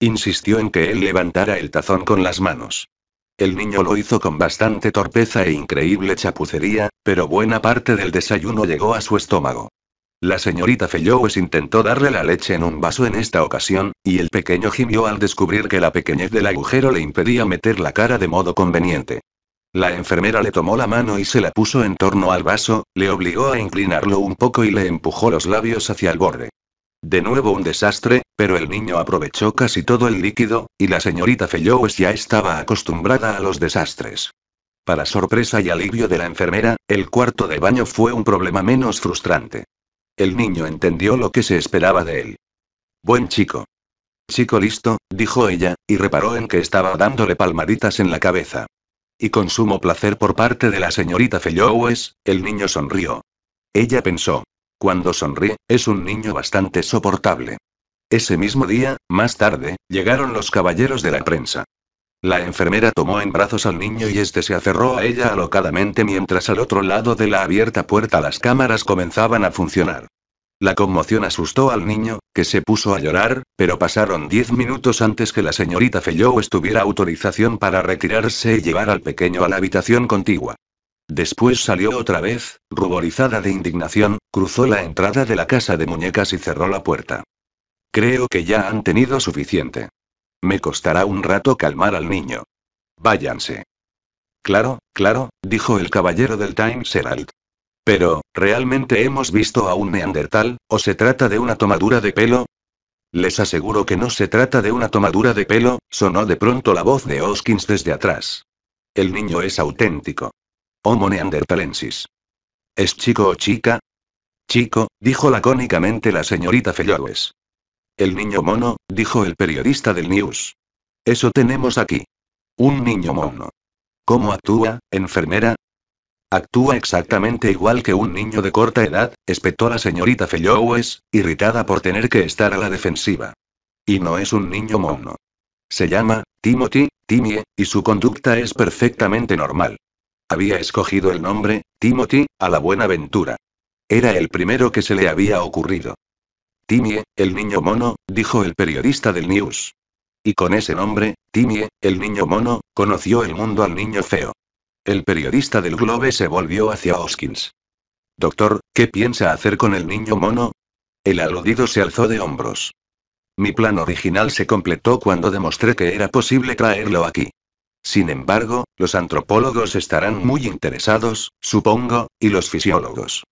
Insistió en que él levantara el tazón con las manos. El niño lo hizo con bastante torpeza e increíble chapucería, pero buena parte del desayuno llegó a su estómago. La señorita Fellowes intentó darle la leche en un vaso en esta ocasión, y el pequeño gimió al descubrir que la pequeñez del agujero le impedía meter la cara de modo conveniente. La enfermera le tomó la mano y se la puso en torno al vaso, le obligó a inclinarlo un poco y le empujó los labios hacia el borde. De nuevo un desastre, pero el niño aprovechó casi todo el líquido, y la señorita Fellowes ya estaba acostumbrada a los desastres. Para sorpresa y alivio de la enfermera, el cuarto de baño fue un problema menos frustrante. El niño entendió lo que se esperaba de él. Buen chico. Chico listo, dijo ella, y reparó en que estaba dándole palmaditas en la cabeza. Y con sumo placer por parte de la señorita Fellowes, el niño sonrió. Ella pensó. Cuando sonríe, es un niño bastante soportable. Ese mismo día, más tarde, llegaron los caballeros de la prensa. La enfermera tomó en brazos al niño y este se aferró a ella alocadamente mientras al otro lado de la abierta puerta las cámaras comenzaban a funcionar. La conmoción asustó al niño, que se puso a llorar, pero pasaron diez minutos antes que la señorita Fellow estuviera autorización para retirarse y llevar al pequeño a la habitación contigua. Después salió otra vez, ruborizada de indignación, cruzó la entrada de la casa de muñecas y cerró la puerta. Creo que ya han tenido suficiente. Me costará un rato calmar al niño. Váyanse. Claro, claro, dijo el caballero del Times Herald. Pero, ¿realmente hemos visto a un neandertal, o se trata de una tomadura de pelo? Les aseguro que no se trata de una tomadura de pelo, sonó de pronto la voz de Hoskins desde atrás. El niño es auténtico. Homo neandertalensis. ¿Es chico o chica? Chico, dijo lacónicamente la señorita Fellowes. El niño mono, dijo el periodista del News. Eso tenemos aquí. Un niño mono. ¿Cómo actúa, enfermera? Actúa exactamente igual que un niño de corta edad, espetó la señorita Fellowes, irritada por tener que estar a la defensiva. Y no es un niño mono. Se llama, Timothy, Timie, y su conducta es perfectamente normal. Había escogido el nombre, Timothy, a la buena ventura. Era el primero que se le había ocurrido. Timie, el niño mono, dijo el periodista del News. Y con ese nombre, Timie, el niño mono, conoció el mundo al niño feo. El periodista del Globe se volvió hacia Hoskins. Doctor, ¿qué piensa hacer con el niño mono? El aludido se alzó de hombros. Mi plan original se completó cuando demostré que era posible traerlo aquí. Sin embargo, los antropólogos estarán muy interesados, supongo, y los fisiólogos.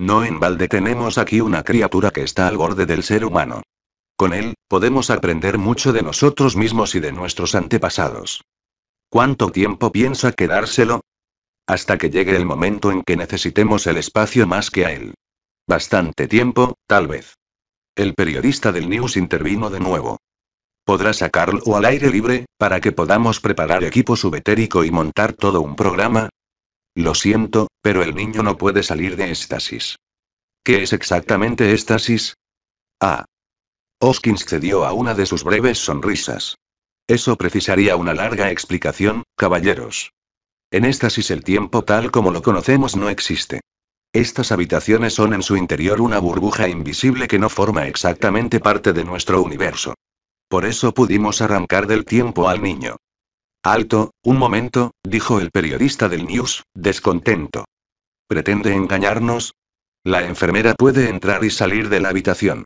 No en balde tenemos aquí una criatura que está al borde del ser humano. Con él, podemos aprender mucho de nosotros mismos y de nuestros antepasados. ¿Cuánto tiempo piensa quedárselo? Hasta que llegue el momento en que necesitemos el espacio más que a él. Bastante tiempo, tal vez. El periodista del News intervino de nuevo. Podrá sacarlo al aire libre, para que podamos preparar equipo subetérico y montar todo un programa, lo siento, pero el niño no puede salir de éxtasis. ¿Qué es exactamente éxtasis? Ah. Hoskins cedió a una de sus breves sonrisas. Eso precisaría una larga explicación, caballeros. En éxtasis el tiempo tal como lo conocemos no existe. Estas habitaciones son en su interior una burbuja invisible que no forma exactamente parte de nuestro universo. Por eso pudimos arrancar del tiempo al niño. Alto, un momento, dijo el periodista del News, descontento. ¿Pretende engañarnos? La enfermera puede entrar y salir de la habitación.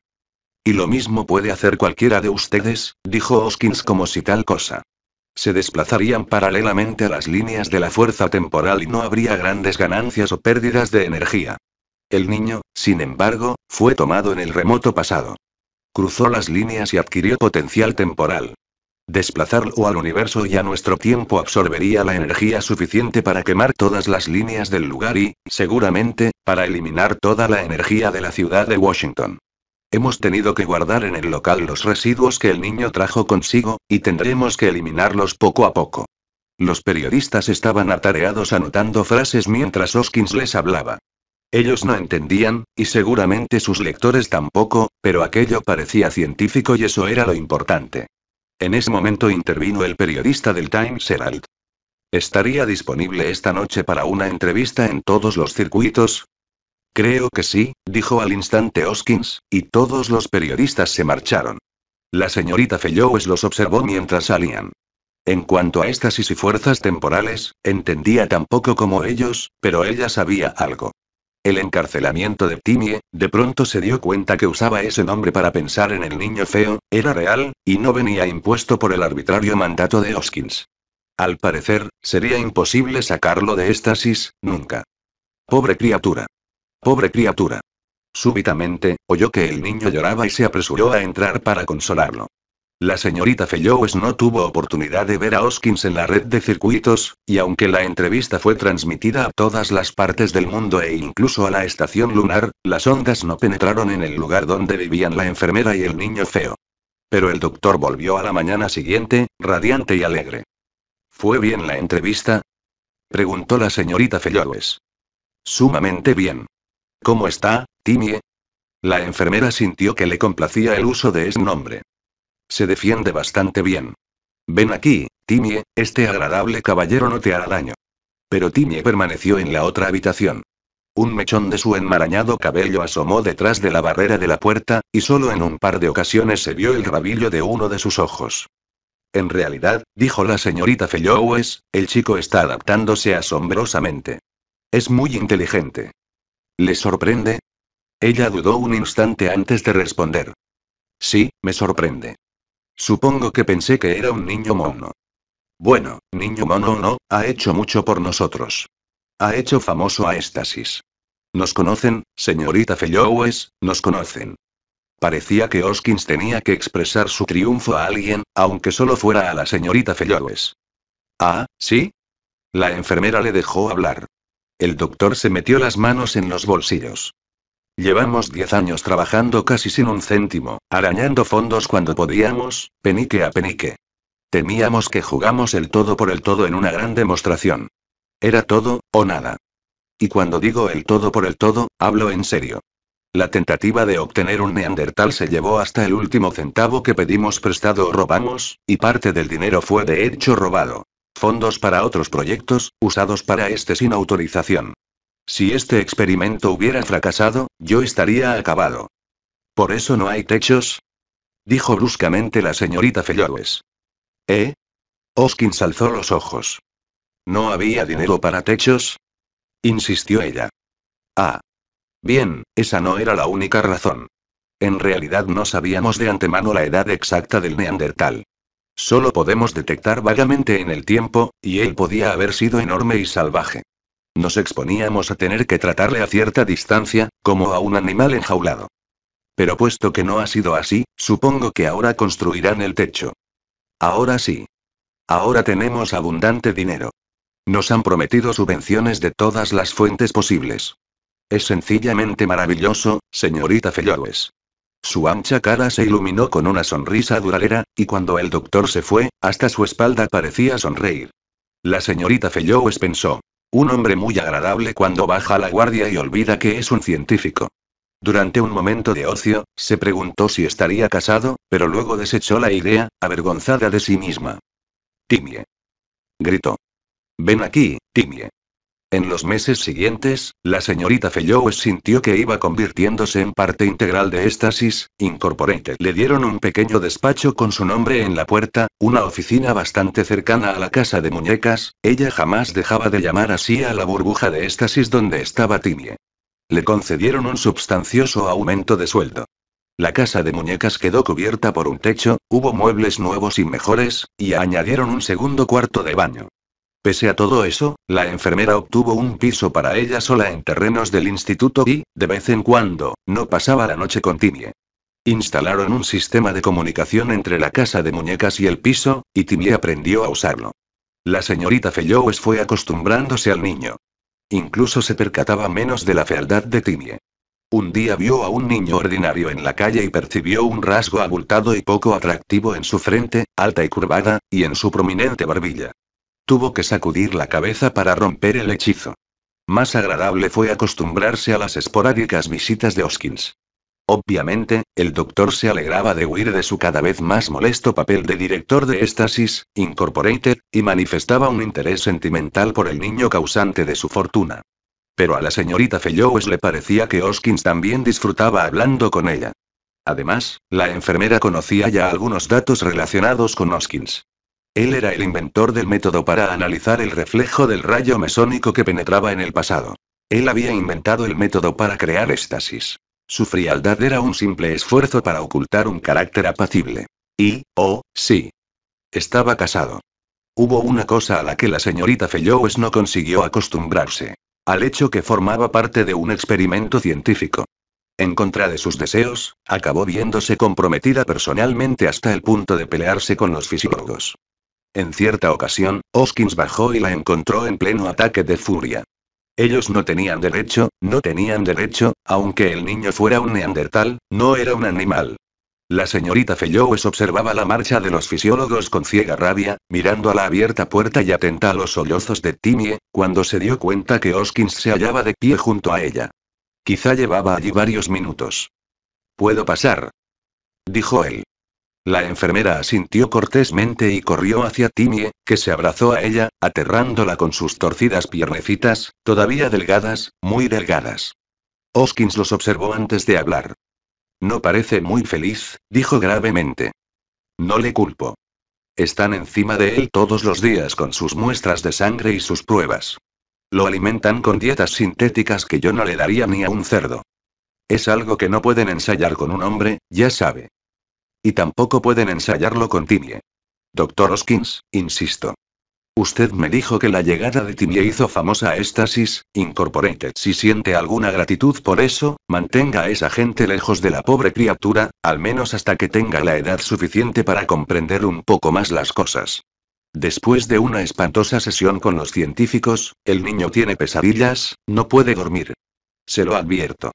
Y lo mismo puede hacer cualquiera de ustedes, dijo Hoskins como si tal cosa. Se desplazarían paralelamente a las líneas de la fuerza temporal y no habría grandes ganancias o pérdidas de energía. El niño, sin embargo, fue tomado en el remoto pasado. Cruzó las líneas y adquirió potencial temporal. Desplazarlo al universo y a nuestro tiempo absorbería la energía suficiente para quemar todas las líneas del lugar y, seguramente, para eliminar toda la energía de la ciudad de Washington. Hemos tenido que guardar en el local los residuos que el niño trajo consigo, y tendremos que eliminarlos poco a poco. Los periodistas estaban atareados anotando frases mientras Hoskins les hablaba. Ellos no entendían, y seguramente sus lectores tampoco, pero aquello parecía científico y eso era lo importante. En ese momento intervino el periodista del Times Herald. ¿Estaría disponible esta noche para una entrevista en todos los circuitos? Creo que sí, dijo al instante Hoskins, y todos los periodistas se marcharon. La señorita Fellows los observó mientras salían. En cuanto a estas y fuerzas temporales, entendía tan poco como ellos, pero ella sabía algo el encarcelamiento de Timie, de pronto se dio cuenta que usaba ese nombre para pensar en el niño feo, era real, y no venía impuesto por el arbitrario mandato de Hoskins. Al parecer, sería imposible sacarlo de éxtasis, nunca. Pobre criatura. Pobre criatura. Súbitamente, oyó que el niño lloraba y se apresuró a entrar para consolarlo. La señorita Fellows no tuvo oportunidad de ver a Hoskins en la red de circuitos, y aunque la entrevista fue transmitida a todas las partes del mundo e incluso a la estación lunar, las ondas no penetraron en el lugar donde vivían la enfermera y el niño feo. Pero el doctor volvió a la mañana siguiente, radiante y alegre. ¿Fue bien la entrevista? preguntó la señorita Fellows. Sumamente bien. ¿Cómo está, Timie? La enfermera sintió que le complacía el uso de ese nombre. Se defiende bastante bien. Ven aquí, Timie, este agradable caballero no te hará daño. Pero Timie permaneció en la otra habitación. Un mechón de su enmarañado cabello asomó detrás de la barrera de la puerta, y solo en un par de ocasiones se vio el rabillo de uno de sus ojos. En realidad, dijo la señorita Fellowes, el chico está adaptándose asombrosamente. Es muy inteligente. ¿Le sorprende? Ella dudó un instante antes de responder. Sí, me sorprende. Supongo que pensé que era un niño mono. Bueno, niño mono no, ha hecho mucho por nosotros. Ha hecho famoso a Éstasis. Nos conocen, señorita Fellowes, nos conocen. Parecía que Hoskins tenía que expresar su triunfo a alguien, aunque solo fuera a la señorita Fellowes. Ah, ¿sí? La enfermera le dejó hablar. El doctor se metió las manos en los bolsillos. Llevamos diez años trabajando casi sin un céntimo, arañando fondos cuando podíamos, penique a penique. Temíamos que jugamos el todo por el todo en una gran demostración. Era todo, o nada. Y cuando digo el todo por el todo, hablo en serio. La tentativa de obtener un neandertal se llevó hasta el último centavo que pedimos prestado o robamos, y parte del dinero fue de hecho robado. Fondos para otros proyectos, usados para este sin autorización. Si este experimento hubiera fracasado, yo estaría acabado. ¿Por eso no hay techos? Dijo bruscamente la señorita Fellowes. ¿Eh? Hoskins alzó los ojos. ¿No había dinero para techos? Insistió ella. Ah. Bien, esa no era la única razón. En realidad no sabíamos de antemano la edad exacta del neandertal. Solo podemos detectar vagamente en el tiempo, y él podía haber sido enorme y salvaje. Nos exponíamos a tener que tratarle a cierta distancia, como a un animal enjaulado. Pero puesto que no ha sido así, supongo que ahora construirán el techo. Ahora sí. Ahora tenemos abundante dinero. Nos han prometido subvenciones de todas las fuentes posibles. Es sencillamente maravilloso, señorita Fellowes. Su ancha cara se iluminó con una sonrisa duradera, y cuando el doctor se fue, hasta su espalda parecía sonreír. La señorita Fellowes pensó, un hombre muy agradable cuando baja la guardia y olvida que es un científico. Durante un momento de ocio, se preguntó si estaría casado, pero luego desechó la idea, avergonzada de sí misma. Timie. Gritó. Ven aquí, Timie. En los meses siguientes, la señorita Fellowes sintió que iba convirtiéndose en parte integral de éstasis, Incorporated. Le dieron un pequeño despacho con su nombre en la puerta, una oficina bastante cercana a la casa de muñecas, ella jamás dejaba de llamar así a la burbuja de éstasis donde estaba Timie. Le concedieron un substancioso aumento de sueldo. La casa de muñecas quedó cubierta por un techo, hubo muebles nuevos y mejores, y añadieron un segundo cuarto de baño. Pese a todo eso, la enfermera obtuvo un piso para ella sola en terrenos del instituto y, de vez en cuando, no pasaba la noche con Timie. Instalaron un sistema de comunicación entre la casa de muñecas y el piso, y Timie aprendió a usarlo. La señorita Fellows fue acostumbrándose al niño. Incluso se percataba menos de la fealdad de Timie. Un día vio a un niño ordinario en la calle y percibió un rasgo abultado y poco atractivo en su frente, alta y curvada, y en su prominente barbilla. Tuvo que sacudir la cabeza para romper el hechizo. Más agradable fue acostumbrarse a las esporádicas visitas de Hoskins. Obviamente, el doctor se alegraba de huir de su cada vez más molesto papel de director de Estasis, Incorporated, y manifestaba un interés sentimental por el niño causante de su fortuna. Pero a la señorita Fellowes le parecía que Hoskins también disfrutaba hablando con ella. Además, la enfermera conocía ya algunos datos relacionados con Hoskins. Él era el inventor del método para analizar el reflejo del rayo mesónico que penetraba en el pasado. Él había inventado el método para crear éxtasis. Su frialdad era un simple esfuerzo para ocultar un carácter apacible. Y, oh, sí. Estaba casado. Hubo una cosa a la que la señorita Fellowes no consiguió acostumbrarse. Al hecho que formaba parte de un experimento científico. En contra de sus deseos, acabó viéndose comprometida personalmente hasta el punto de pelearse con los fisiólogos. En cierta ocasión, Hoskins bajó y la encontró en pleno ataque de furia. Ellos no tenían derecho, no tenían derecho, aunque el niño fuera un neandertal, no era un animal. La señorita Fellowes observaba la marcha de los fisiólogos con ciega rabia, mirando a la abierta puerta y atenta a los sollozos de Timie, cuando se dio cuenta que Hoskins se hallaba de pie junto a ella. Quizá llevaba allí varios minutos. ¿Puedo pasar? dijo él. La enfermera asintió cortésmente y corrió hacia Timie, que se abrazó a ella, aterrándola con sus torcidas piernecitas, todavía delgadas, muy delgadas. Hoskins los observó antes de hablar. No parece muy feliz, dijo gravemente. No le culpo. Están encima de él todos los días con sus muestras de sangre y sus pruebas. Lo alimentan con dietas sintéticas que yo no le daría ni a un cerdo. Es algo que no pueden ensayar con un hombre, ya sabe. Y tampoco pueden ensayarlo con Timie. Doctor Hoskins, insisto. Usted me dijo que la llegada de Timie hizo famosa a Estasis, Incorporated. Si siente alguna gratitud por eso, mantenga a esa gente lejos de la pobre criatura, al menos hasta que tenga la edad suficiente para comprender un poco más las cosas. Después de una espantosa sesión con los científicos, el niño tiene pesadillas, no puede dormir. Se lo advierto.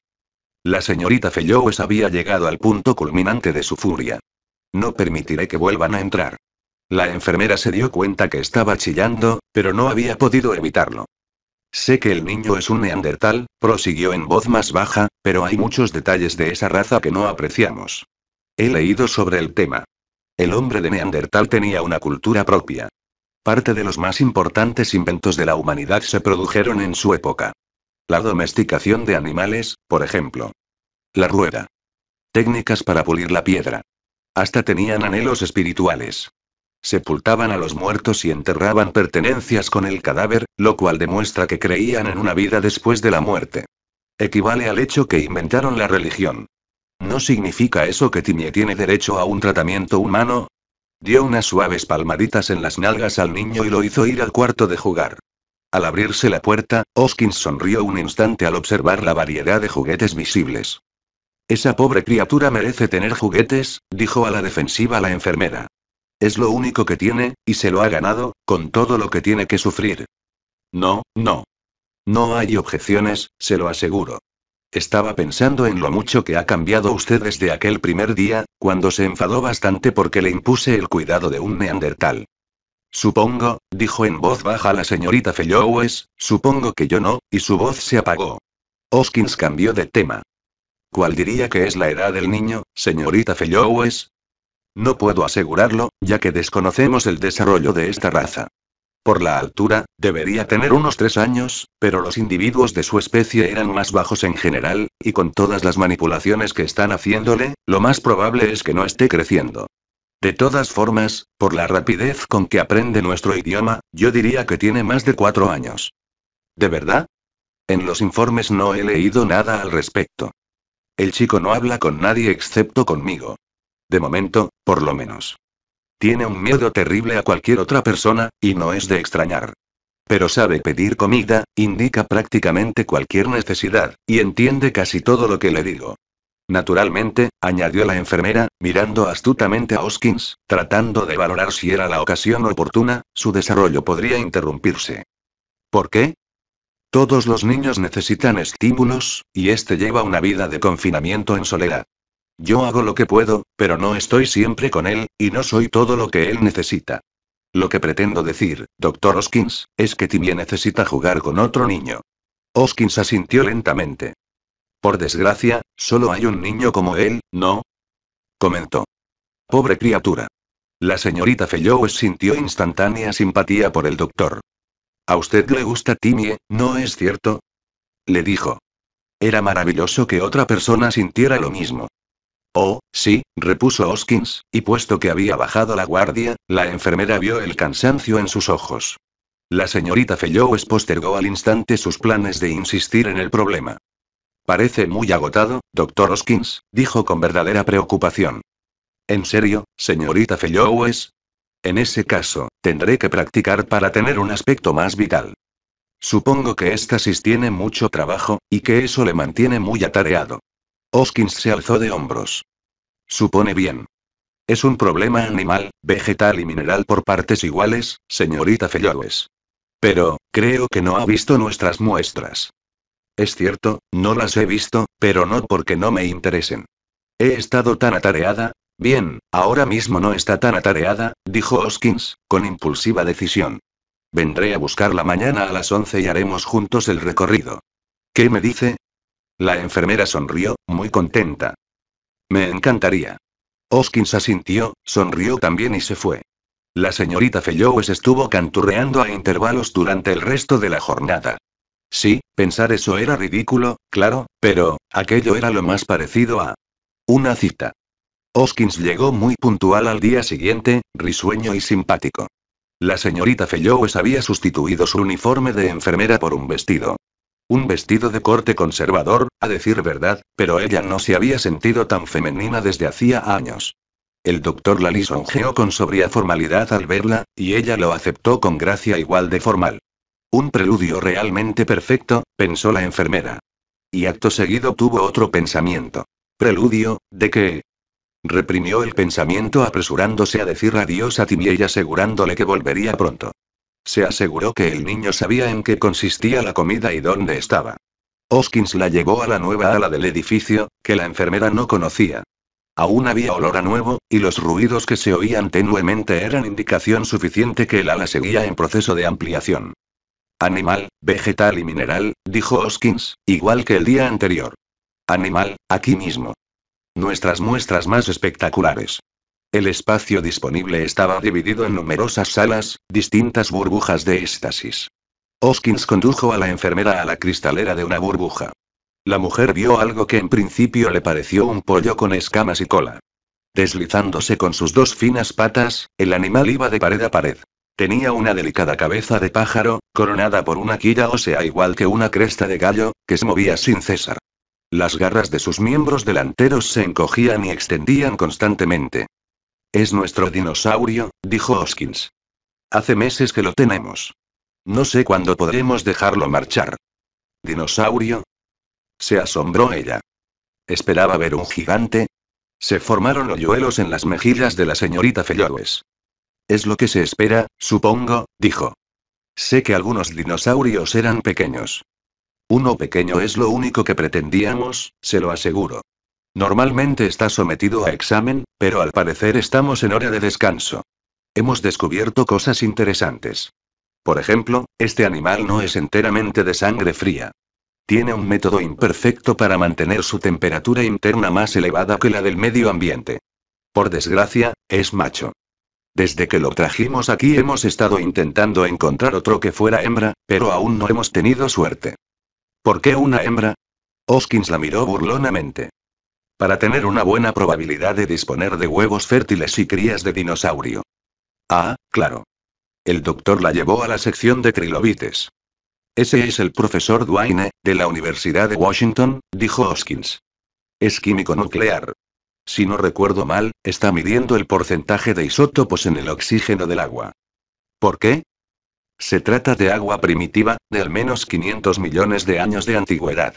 La señorita Fellows había llegado al punto culminante de su furia. No permitiré que vuelvan a entrar. La enfermera se dio cuenta que estaba chillando, pero no había podido evitarlo. Sé que el niño es un neandertal, prosiguió en voz más baja, pero hay muchos detalles de esa raza que no apreciamos. He leído sobre el tema. El hombre de neandertal tenía una cultura propia. Parte de los más importantes inventos de la humanidad se produjeron en su época. La domesticación de animales, por ejemplo. La rueda. Técnicas para pulir la piedra. Hasta tenían anhelos espirituales. Sepultaban a los muertos y enterraban pertenencias con el cadáver, lo cual demuestra que creían en una vida después de la muerte. Equivale al hecho que inventaron la religión. ¿No significa eso que Timie tiene derecho a un tratamiento humano? Dio unas suaves palmaditas en las nalgas al niño y lo hizo ir al cuarto de jugar. Al abrirse la puerta, Hoskins sonrió un instante al observar la variedad de juguetes visibles. Esa pobre criatura merece tener juguetes, dijo a la defensiva la enfermera. Es lo único que tiene, y se lo ha ganado, con todo lo que tiene que sufrir. No, no. No hay objeciones, se lo aseguro. Estaba pensando en lo mucho que ha cambiado usted desde aquel primer día, cuando se enfadó bastante porque le impuse el cuidado de un neandertal. Supongo, dijo en voz baja la señorita Fellowes, supongo que yo no, y su voz se apagó. Hoskins cambió de tema. ¿Cuál diría que es la edad del niño, señorita Fellowes? No puedo asegurarlo, ya que desconocemos el desarrollo de esta raza. Por la altura, debería tener unos tres años, pero los individuos de su especie eran más bajos en general, y con todas las manipulaciones que están haciéndole, lo más probable es que no esté creciendo. De todas formas, por la rapidez con que aprende nuestro idioma, yo diría que tiene más de cuatro años. ¿De verdad? En los informes no he leído nada al respecto. El chico no habla con nadie excepto conmigo. De momento, por lo menos. Tiene un miedo terrible a cualquier otra persona, y no es de extrañar. Pero sabe pedir comida, indica prácticamente cualquier necesidad, y entiende casi todo lo que le digo. Naturalmente, añadió la enfermera, mirando astutamente a Hoskins, tratando de valorar si era la ocasión oportuna, su desarrollo podría interrumpirse. ¿Por qué? Todos los niños necesitan estímulos, y este lleva una vida de confinamiento en soledad. Yo hago lo que puedo, pero no estoy siempre con él, y no soy todo lo que él necesita. Lo que pretendo decir, doctor Hoskins, es que Timmy necesita jugar con otro niño. Hoskins asintió lentamente. Por desgracia, solo hay un niño como él, ¿no? comentó. Pobre criatura. La señorita Fellows sintió instantánea simpatía por el doctor. ¿A usted le gusta Timmy, eh? no es cierto? le dijo. Era maravilloso que otra persona sintiera lo mismo. Oh, sí, repuso Hoskins, y puesto que había bajado la guardia, la enfermera vio el cansancio en sus ojos. La señorita Fellowes postergó al instante sus planes de insistir en el problema. Parece muy agotado, doctor Hoskins, dijo con verdadera preocupación. ¿En serio, señorita Fellowes? En ese caso, tendré que practicar para tener un aspecto más vital. Supongo que éstasis tiene mucho trabajo, y que eso le mantiene muy atareado. Hoskins se alzó de hombros. Supone bien. Es un problema animal, vegetal y mineral por partes iguales, señorita Fellowes. Pero, creo que no ha visto nuestras muestras. Es cierto, no las he visto, pero no porque no me interesen. He estado tan atareada. Bien, ahora mismo no está tan atareada, dijo Hoskins, con impulsiva decisión. Vendré a buscarla mañana a las once y haremos juntos el recorrido. ¿Qué me dice? La enfermera sonrió, muy contenta. Me encantaría. Hoskins asintió, sonrió también y se fue. La señorita Fellowes estuvo canturreando a intervalos durante el resto de la jornada. Sí, pensar eso era ridículo, claro, pero, aquello era lo más parecido a una cita. Hoskins llegó muy puntual al día siguiente, risueño y simpático. La señorita Fellowes había sustituido su uniforme de enfermera por un vestido. Un vestido de corte conservador, a decir verdad, pero ella no se había sentido tan femenina desde hacía años. El doctor la lisonjeó con sobria formalidad al verla, y ella lo aceptó con gracia igual de formal. Un preludio realmente perfecto, pensó la enfermera. Y acto seguido tuvo otro pensamiento. ¿Preludio? ¿De qué? Reprimió el pensamiento apresurándose a decir adiós a Timmy y asegurándole que volvería pronto. Se aseguró que el niño sabía en qué consistía la comida y dónde estaba. Hoskins la llevó a la nueva ala del edificio, que la enfermera no conocía. Aún había olor a nuevo, y los ruidos que se oían tenuemente eran indicación suficiente que el ala seguía en proceso de ampliación. Animal, vegetal y mineral, dijo Hoskins, igual que el día anterior. Animal, aquí mismo. Nuestras muestras más espectaculares. El espacio disponible estaba dividido en numerosas salas, distintas burbujas de éxtasis. Hoskins condujo a la enfermera a la cristalera de una burbuja. La mujer vio algo que en principio le pareció un pollo con escamas y cola. Deslizándose con sus dos finas patas, el animal iba de pared a pared. Tenía una delicada cabeza de pájaro, coronada por una quilla ósea igual que una cresta de gallo, que se movía sin cesar. Las garras de sus miembros delanteros se encogían y extendían constantemente. Es nuestro dinosaurio, dijo Hoskins. Hace meses que lo tenemos. No sé cuándo podremos dejarlo marchar. ¿Dinosaurio? Se asombró ella. ¿Esperaba ver un gigante? Se formaron hoyuelos en las mejillas de la señorita Fellowes. Es lo que se espera, supongo, dijo. Sé que algunos dinosaurios eran pequeños. Uno pequeño es lo único que pretendíamos, se lo aseguro. Normalmente está sometido a examen, pero al parecer estamos en hora de descanso. Hemos descubierto cosas interesantes. Por ejemplo, este animal no es enteramente de sangre fría. Tiene un método imperfecto para mantener su temperatura interna más elevada que la del medio ambiente. Por desgracia, es macho. Desde que lo trajimos aquí hemos estado intentando encontrar otro que fuera hembra, pero aún no hemos tenido suerte. ¿Por qué una hembra? Hoskins la miró burlonamente. Para tener una buena probabilidad de disponer de huevos fértiles y crías de dinosaurio. Ah, claro. El doctor la llevó a la sección de trilobites. Ese es el profesor Duane, de la Universidad de Washington, dijo Hoskins. Es químico nuclear si no recuerdo mal, está midiendo el porcentaje de isótopos en el oxígeno del agua. ¿Por qué? Se trata de agua primitiva, de al menos 500 millones de años de antigüedad.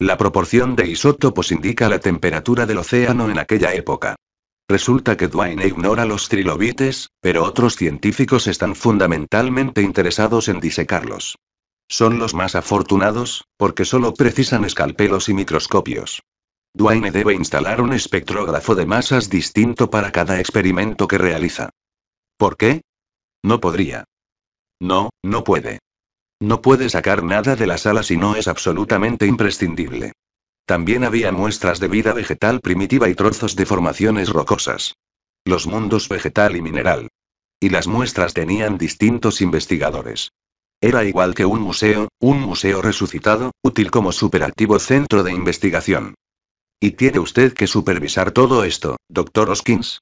La proporción de isótopos indica la temperatura del océano en aquella época. Resulta que Duane ignora los trilobites, pero otros científicos están fundamentalmente interesados en disecarlos. Son los más afortunados, porque solo precisan escalpelos y microscopios. Duane debe instalar un espectrógrafo de masas distinto para cada experimento que realiza. ¿Por qué? No podría. No, no puede. No puede sacar nada de la sala si no es absolutamente imprescindible. También había muestras de vida vegetal primitiva y trozos de formaciones rocosas. Los mundos vegetal y mineral. Y las muestras tenían distintos investigadores. Era igual que un museo, un museo resucitado, útil como superactivo centro de investigación. Y tiene usted que supervisar todo esto, doctor Hoskins.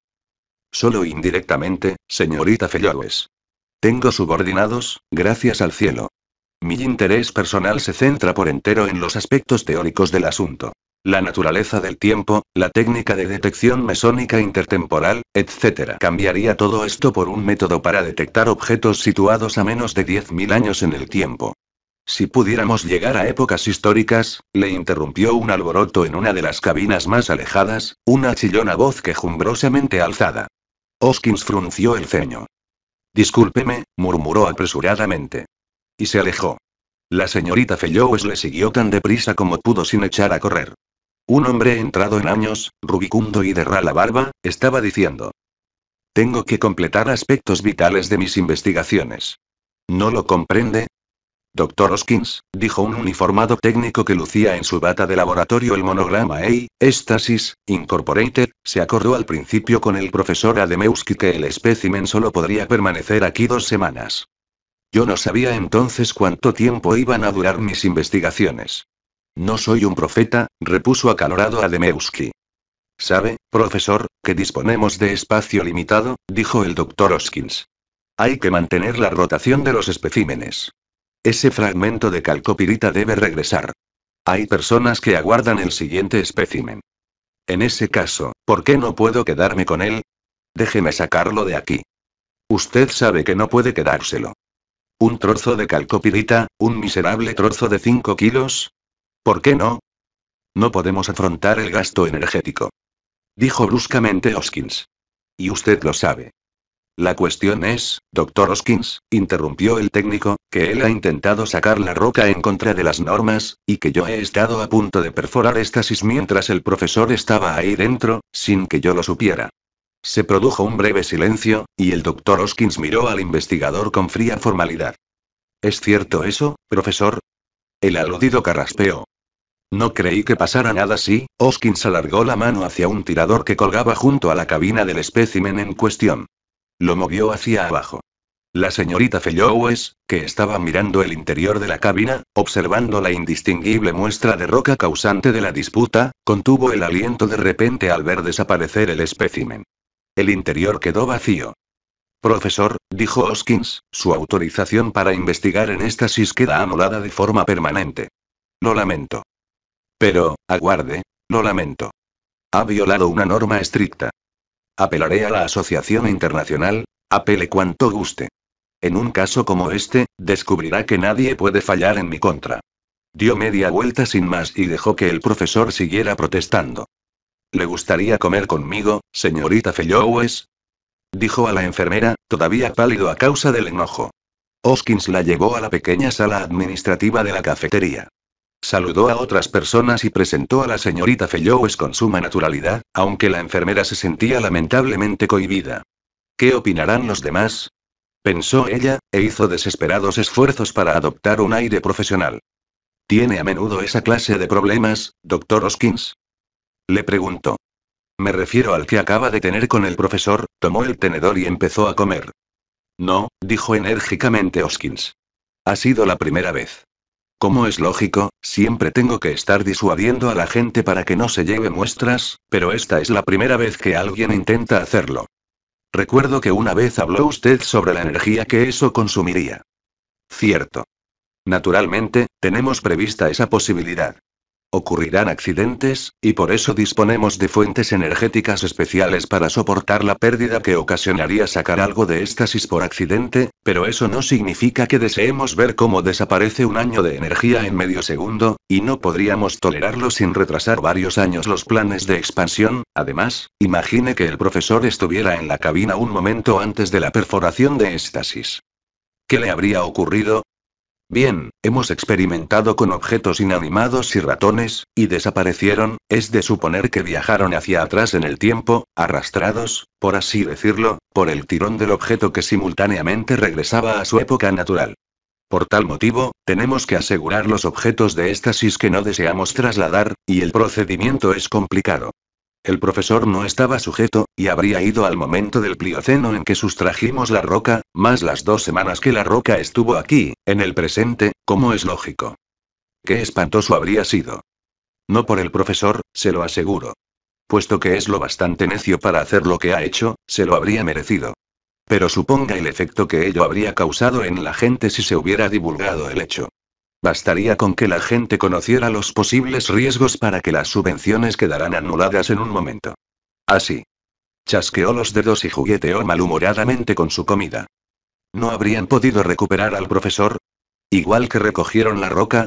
Solo indirectamente, señorita Fellows. Tengo subordinados, gracias al cielo. Mi interés personal se centra por entero en los aspectos teóricos del asunto. La naturaleza del tiempo, la técnica de detección mesónica intertemporal, etc. Cambiaría todo esto por un método para detectar objetos situados a menos de 10.000 años en el tiempo. Si pudiéramos llegar a épocas históricas, le interrumpió un alboroto en una de las cabinas más alejadas, una chillona voz quejumbrosamente alzada. Hoskins frunció el ceño. Discúlpeme, murmuró apresuradamente. Y se alejó. La señorita Fellows le siguió tan deprisa como pudo sin echar a correr. Un hombre entrado en años, rubicundo y de rala barba, estaba diciendo. Tengo que completar aspectos vitales de mis investigaciones. ¿No lo comprende? Doctor Hoskins, dijo un uniformado técnico que lucía en su bata de laboratorio el monograma EI, Estasis Incorporated, se acordó al principio con el profesor Ademewski que el espécimen solo podría permanecer aquí dos semanas. Yo no sabía entonces cuánto tiempo iban a durar mis investigaciones. No soy un profeta, repuso acalorado Ademewski. Sabe, profesor, que disponemos de espacio limitado, dijo el doctor Hoskins. Hay que mantener la rotación de los especímenes. Ese fragmento de calcopirita debe regresar. Hay personas que aguardan el siguiente espécimen. En ese caso, ¿por qué no puedo quedarme con él? Déjeme sacarlo de aquí. Usted sabe que no puede quedárselo. ¿Un trozo de calcopirita, un miserable trozo de 5 kilos? ¿Por qué no? No podemos afrontar el gasto energético. Dijo bruscamente Hoskins. Y usted lo sabe. La cuestión es, doctor Hoskins, interrumpió el técnico, que él ha intentado sacar la roca en contra de las normas, y que yo he estado a punto de perforar éstasis mientras el profesor estaba ahí dentro, sin que yo lo supiera. Se produjo un breve silencio, y el doctor Hoskins miró al investigador con fría formalidad. ¿Es cierto eso, profesor? El aludido carraspeó. No creí que pasara nada así, Hoskins alargó la mano hacia un tirador que colgaba junto a la cabina del espécimen en cuestión. Lo movió hacia abajo. La señorita Fellowes, que estaba mirando el interior de la cabina, observando la indistinguible muestra de roca causante de la disputa, contuvo el aliento de repente al ver desaparecer el espécimen. El interior quedó vacío. Profesor, dijo Hoskins, su autorización para investigar en esta queda anulada de forma permanente. Lo lamento. Pero, aguarde, lo lamento. Ha violado una norma estricta. Apelaré a la Asociación Internacional, apele cuanto guste. En un caso como este, descubrirá que nadie puede fallar en mi contra. Dio media vuelta sin más y dejó que el profesor siguiera protestando. ¿Le gustaría comer conmigo, señorita Fellowes? Dijo a la enfermera, todavía pálido a causa del enojo. Hoskins la llevó a la pequeña sala administrativa de la cafetería. Saludó a otras personas y presentó a la señorita Fellowes con suma naturalidad, aunque la enfermera se sentía lamentablemente cohibida. ¿Qué opinarán los demás? Pensó ella, e hizo desesperados esfuerzos para adoptar un aire profesional. ¿Tiene a menudo esa clase de problemas, doctor Hoskins? Le preguntó. Me refiero al que acaba de tener con el profesor, tomó el tenedor y empezó a comer. No, dijo enérgicamente Hoskins. Ha sido la primera vez. Como es lógico, siempre tengo que estar disuadiendo a la gente para que no se lleve muestras, pero esta es la primera vez que alguien intenta hacerlo. Recuerdo que una vez habló usted sobre la energía que eso consumiría. Cierto. Naturalmente, tenemos prevista esa posibilidad. Ocurrirán accidentes, y por eso disponemos de fuentes energéticas especiales para soportar la pérdida que ocasionaría sacar algo de éstasis por accidente, pero eso no significa que deseemos ver cómo desaparece un año de energía en medio segundo, y no podríamos tolerarlo sin retrasar varios años los planes de expansión. Además, imagine que el profesor estuviera en la cabina un momento antes de la perforación de éstasis. ¿Qué le habría ocurrido? Bien, hemos experimentado con objetos inanimados y ratones, y desaparecieron, es de suponer que viajaron hacia atrás en el tiempo, arrastrados, por así decirlo, por el tirón del objeto que simultáneamente regresaba a su época natural. Por tal motivo, tenemos que asegurar los objetos de éstasis que no deseamos trasladar, y el procedimiento es complicado. El profesor no estaba sujeto, y habría ido al momento del Plioceno en que sustrajimos la roca, más las dos semanas que la roca estuvo aquí, en el presente, como es lógico. Qué espantoso habría sido. No por el profesor, se lo aseguro. Puesto que es lo bastante necio para hacer lo que ha hecho, se lo habría merecido. Pero suponga el efecto que ello habría causado en la gente si se hubiera divulgado el hecho. Bastaría con que la gente conociera los posibles riesgos para que las subvenciones quedaran anuladas en un momento. Así. Chasqueó los dedos y jugueteó malhumoradamente con su comida. ¿No habrían podido recuperar al profesor? ¿Igual que recogieron la roca?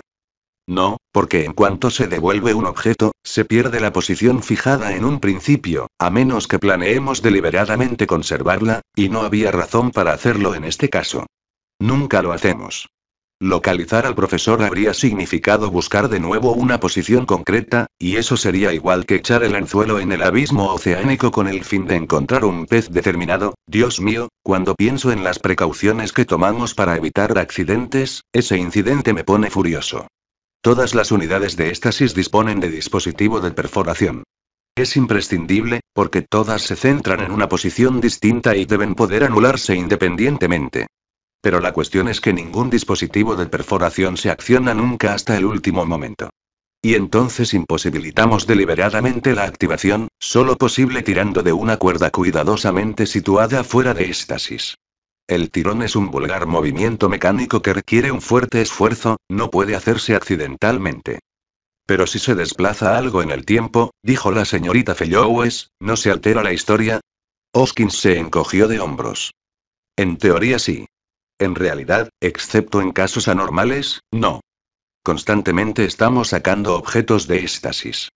No, porque en cuanto se devuelve un objeto, se pierde la posición fijada en un principio, a menos que planeemos deliberadamente conservarla, y no había razón para hacerlo en este caso. Nunca lo hacemos. Localizar al profesor habría significado buscar de nuevo una posición concreta, y eso sería igual que echar el anzuelo en el abismo oceánico con el fin de encontrar un pez determinado. Dios mío, cuando pienso en las precauciones que tomamos para evitar accidentes, ese incidente me pone furioso. Todas las unidades de éstasis disponen de dispositivo de perforación. Es imprescindible, porque todas se centran en una posición distinta y deben poder anularse independientemente. Pero la cuestión es que ningún dispositivo de perforación se acciona nunca hasta el último momento. Y entonces imposibilitamos deliberadamente la activación, solo posible tirando de una cuerda cuidadosamente situada fuera de éxtasis. El tirón es un vulgar movimiento mecánico que requiere un fuerte esfuerzo, no puede hacerse accidentalmente. Pero si se desplaza algo en el tiempo, dijo la señorita Fellowes, ¿no se altera la historia? Hoskins se encogió de hombros. En teoría sí. En realidad, excepto en casos anormales, no. Constantemente estamos sacando objetos de éstasis.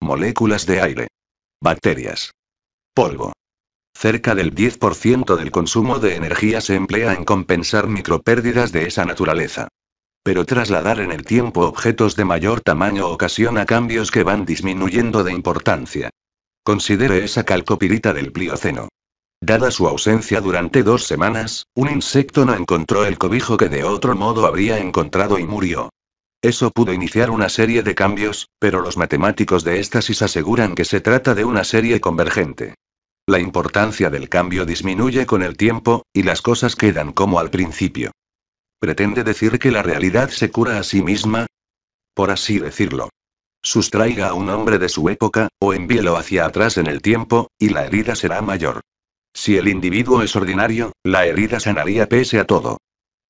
Moléculas de aire. Bacterias. Polvo. Cerca del 10% del consumo de energía se emplea en compensar micropérdidas de esa naturaleza. Pero trasladar en el tiempo objetos de mayor tamaño ocasiona cambios que van disminuyendo de importancia. Considere esa calcopirita del Plioceno. Dada su ausencia durante dos semanas, un insecto no encontró el cobijo que de otro modo habría encontrado y murió. Eso pudo iniciar una serie de cambios, pero los matemáticos de éstasis aseguran que se trata de una serie convergente. La importancia del cambio disminuye con el tiempo, y las cosas quedan como al principio. ¿Pretende decir que la realidad se cura a sí misma? Por así decirlo. Sustraiga a un hombre de su época, o envíelo hacia atrás en el tiempo, y la herida será mayor. Si el individuo es ordinario, la herida sanaría pese a todo.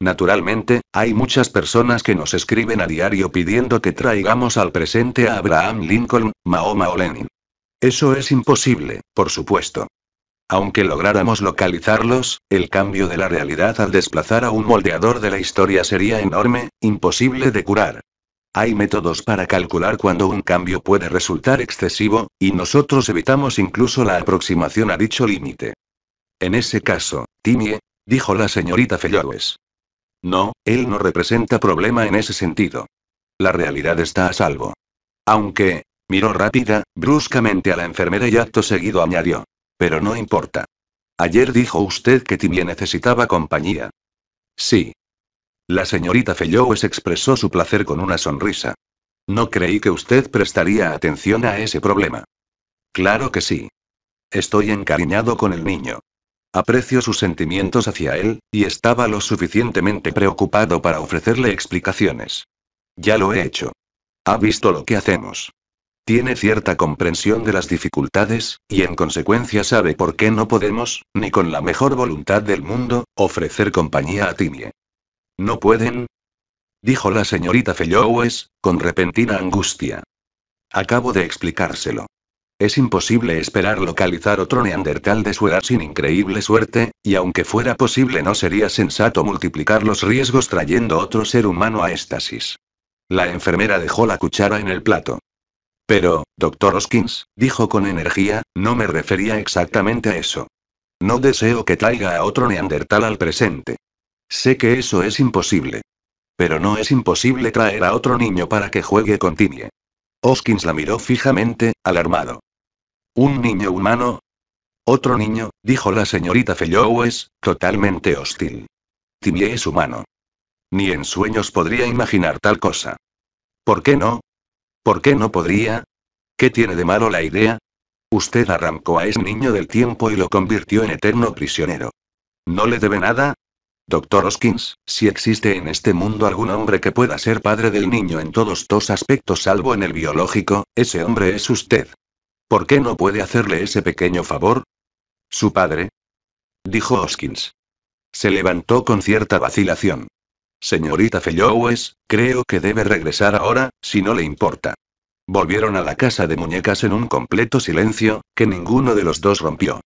Naturalmente, hay muchas personas que nos escriben a diario pidiendo que traigamos al presente a Abraham Lincoln, Mahoma o Lenin. Eso es imposible, por supuesto. Aunque lográramos localizarlos, el cambio de la realidad al desplazar a un moldeador de la historia sería enorme, imposible de curar. Hay métodos para calcular cuando un cambio puede resultar excesivo, y nosotros evitamos incluso la aproximación a dicho límite. En ese caso, Timie, dijo la señorita Fellowes. No, él no representa problema en ese sentido. La realidad está a salvo. Aunque, miró rápida, bruscamente a la enfermera y acto seguido añadió. Pero no importa. Ayer dijo usted que Timie necesitaba compañía. Sí. La señorita Fellowes expresó su placer con una sonrisa. No creí que usted prestaría atención a ese problema. Claro que sí. Estoy encariñado con el niño. Aprecio sus sentimientos hacia él, y estaba lo suficientemente preocupado para ofrecerle explicaciones. Ya lo he hecho. Ha visto lo que hacemos. Tiene cierta comprensión de las dificultades, y en consecuencia sabe por qué no podemos, ni con la mejor voluntad del mundo, ofrecer compañía a Timie. ¿No pueden? dijo la señorita Fellowes, con repentina angustia. Acabo de explicárselo. Es imposible esperar localizar otro neandertal de su edad sin increíble suerte, y aunque fuera posible no sería sensato multiplicar los riesgos trayendo otro ser humano a éstasis. La enfermera dejó la cuchara en el plato. Pero, doctor Hoskins, dijo con energía, no me refería exactamente a eso. No deseo que traiga a otro neandertal al presente. Sé que eso es imposible. Pero no es imposible traer a otro niño para que juegue con Timmy. Hoskins la miró fijamente, alarmado. ¿Un niño humano? Otro niño, dijo la señorita Fellowes, totalmente hostil. Timmy es humano. Ni en sueños podría imaginar tal cosa. ¿Por qué no? ¿Por qué no podría? ¿Qué tiene de malo la idea? Usted arrancó a ese niño del tiempo y lo convirtió en eterno prisionero. ¿No le debe nada? Doctor Hoskins, si existe en este mundo algún hombre que pueda ser padre del niño en todos los aspectos salvo en el biológico, ese hombre es usted. ¿Por qué no puede hacerle ese pequeño favor? Su padre. Dijo Hoskins. Se levantó con cierta vacilación. Señorita Fellowes, creo que debe regresar ahora, si no le importa. Volvieron a la casa de muñecas en un completo silencio, que ninguno de los dos rompió.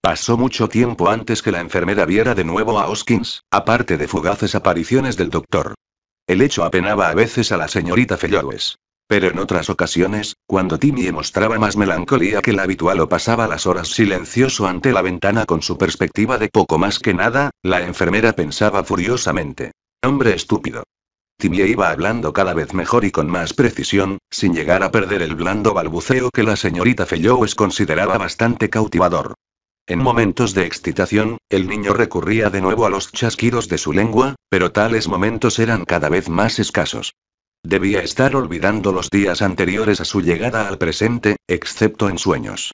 Pasó mucho tiempo antes que la enfermera viera de nuevo a Hoskins, aparte de fugaces apariciones del doctor. El hecho apenaba a veces a la señorita Fellowes. Pero en otras ocasiones, cuando Timmy mostraba más melancolía que la habitual o pasaba las horas silencioso ante la ventana con su perspectiva de poco más que nada, la enfermera pensaba furiosamente. Hombre estúpido. Timmy iba hablando cada vez mejor y con más precisión, sin llegar a perder el blando balbuceo que la señorita Fellowes consideraba bastante cautivador. En momentos de excitación, el niño recurría de nuevo a los chasquidos de su lengua, pero tales momentos eran cada vez más escasos. Debía estar olvidando los días anteriores a su llegada al presente, excepto en sueños.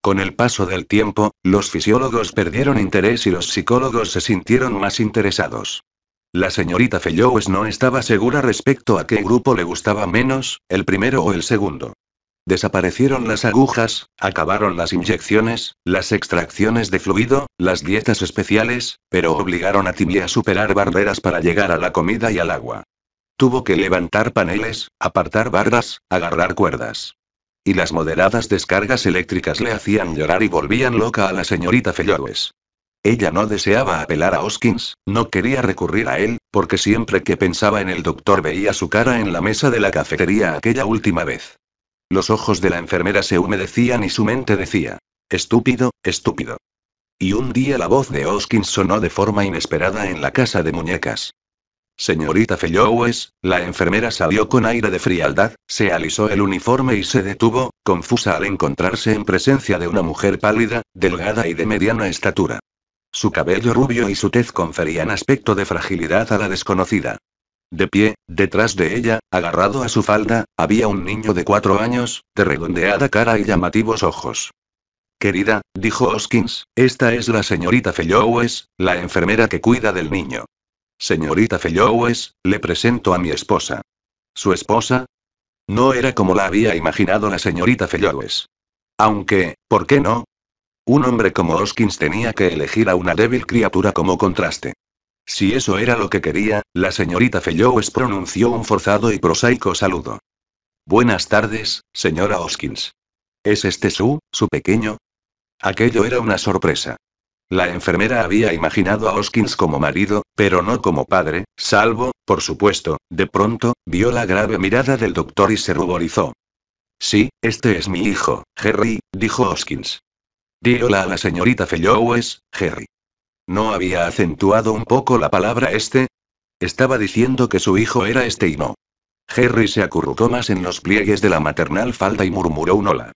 Con el paso del tiempo, los fisiólogos perdieron interés y los psicólogos se sintieron más interesados. La señorita Fellows no estaba segura respecto a qué grupo le gustaba menos, el primero o el segundo. Desaparecieron las agujas, acabaron las inyecciones, las extracciones de fluido, las dietas especiales, pero obligaron a Timmy a superar barreras para llegar a la comida y al agua. Tuvo que levantar paneles, apartar barras, agarrar cuerdas. Y las moderadas descargas eléctricas le hacían llorar y volvían loca a la señorita Fellowes. Ella no deseaba apelar a Hoskins, no quería recurrir a él, porque siempre que pensaba en el doctor veía su cara en la mesa de la cafetería aquella última vez. Los ojos de la enfermera se humedecían y su mente decía, estúpido, estúpido. Y un día la voz de Hoskins sonó de forma inesperada en la casa de muñecas. Señorita Fellowes, la enfermera salió con aire de frialdad, se alisó el uniforme y se detuvo, confusa al encontrarse en presencia de una mujer pálida, delgada y de mediana estatura. Su cabello rubio y su tez conferían aspecto de fragilidad a la desconocida. De pie, detrás de ella, agarrado a su falda, había un niño de cuatro años, de redondeada cara y llamativos ojos. Querida, dijo Hoskins, esta es la señorita Fellowes, la enfermera que cuida del niño. Señorita Fellowes, le presento a mi esposa. ¿Su esposa? No era como la había imaginado la señorita Fellowes. Aunque, ¿por qué no? Un hombre como Hoskins tenía que elegir a una débil criatura como contraste. Si eso era lo que quería, la señorita Fellowes pronunció un forzado y prosaico saludo. Buenas tardes, señora Hoskins. ¿Es este su, su pequeño? Aquello era una sorpresa. La enfermera había imaginado a Hoskins como marido, pero no como padre, salvo, por supuesto, de pronto, vio la grave mirada del doctor y se ruborizó. Sí, este es mi hijo, Harry, dijo Hoskins. Di a la señorita Fellowes, Harry. ¿No había acentuado un poco la palabra este? Estaba diciendo que su hijo era este y no. Harry se acurrucó más en los pliegues de la maternal falda y murmuró un hola.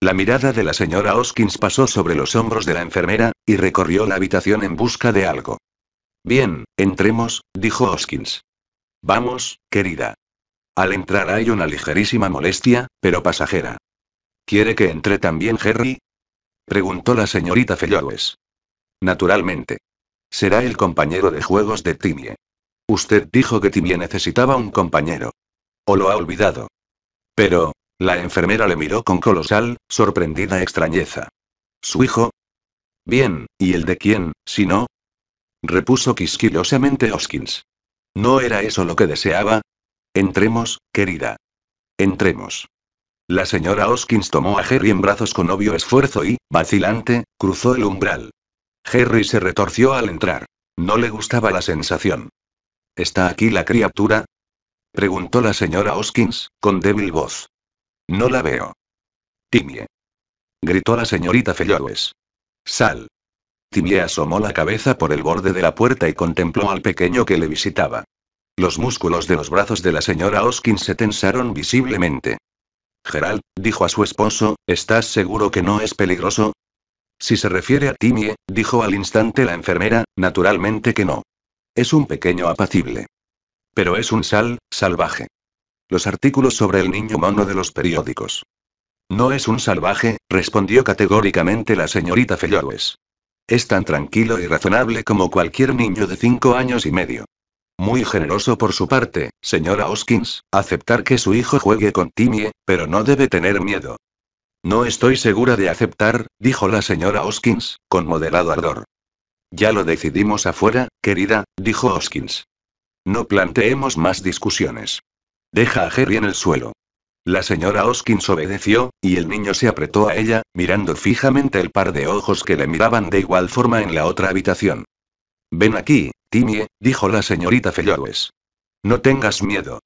La mirada de la señora Hoskins pasó sobre los hombros de la enfermera, y recorrió la habitación en busca de algo. Bien, entremos, dijo Hoskins. Vamos, querida. Al entrar hay una ligerísima molestia, pero pasajera. ¿Quiere que entre también Harry? preguntó la señorita Fellowes. Naturalmente. Será el compañero de juegos de Timie. Usted dijo que Timie necesitaba un compañero. ¿O lo ha olvidado? Pero, la enfermera le miró con colosal, sorprendida extrañeza. ¿Su hijo? Bien, ¿y el de quién, si no? repuso quisquilosamente Hoskins. ¿No era eso lo que deseaba? Entremos, querida. Entremos. La señora Hoskins tomó a Harry en brazos con obvio esfuerzo y, vacilante, cruzó el umbral. Harry se retorció al entrar. No le gustaba la sensación. ¿Está aquí la criatura? preguntó la señora Hoskins, con débil voz. No la veo. Timie. Gritó la señorita Fellowes. Sal. Timie asomó la cabeza por el borde de la puerta y contempló al pequeño que le visitaba. Los músculos de los brazos de la señora Oskin se tensaron visiblemente. Gerald, dijo a su esposo, ¿estás seguro que no es peligroso? Si se refiere a Timie, dijo al instante la enfermera, naturalmente que no. Es un pequeño apacible. Pero es un sal, salvaje. Los artículos sobre el niño mono de los periódicos. No es un salvaje, respondió categóricamente la señorita Fellowes. Es tan tranquilo y razonable como cualquier niño de cinco años y medio. Muy generoso por su parte, señora Hoskins, aceptar que su hijo juegue con Timmy, pero no debe tener miedo. No estoy segura de aceptar, dijo la señora Hoskins, con moderado ardor. Ya lo decidimos afuera, querida, dijo Hoskins. No planteemos más discusiones. Deja a Jerry en el suelo. La señora Hoskins obedeció, y el niño se apretó a ella, mirando fijamente el par de ojos que le miraban de igual forma en la otra habitación. Ven aquí, Timie, dijo la señorita Fellowes. No tengas miedo.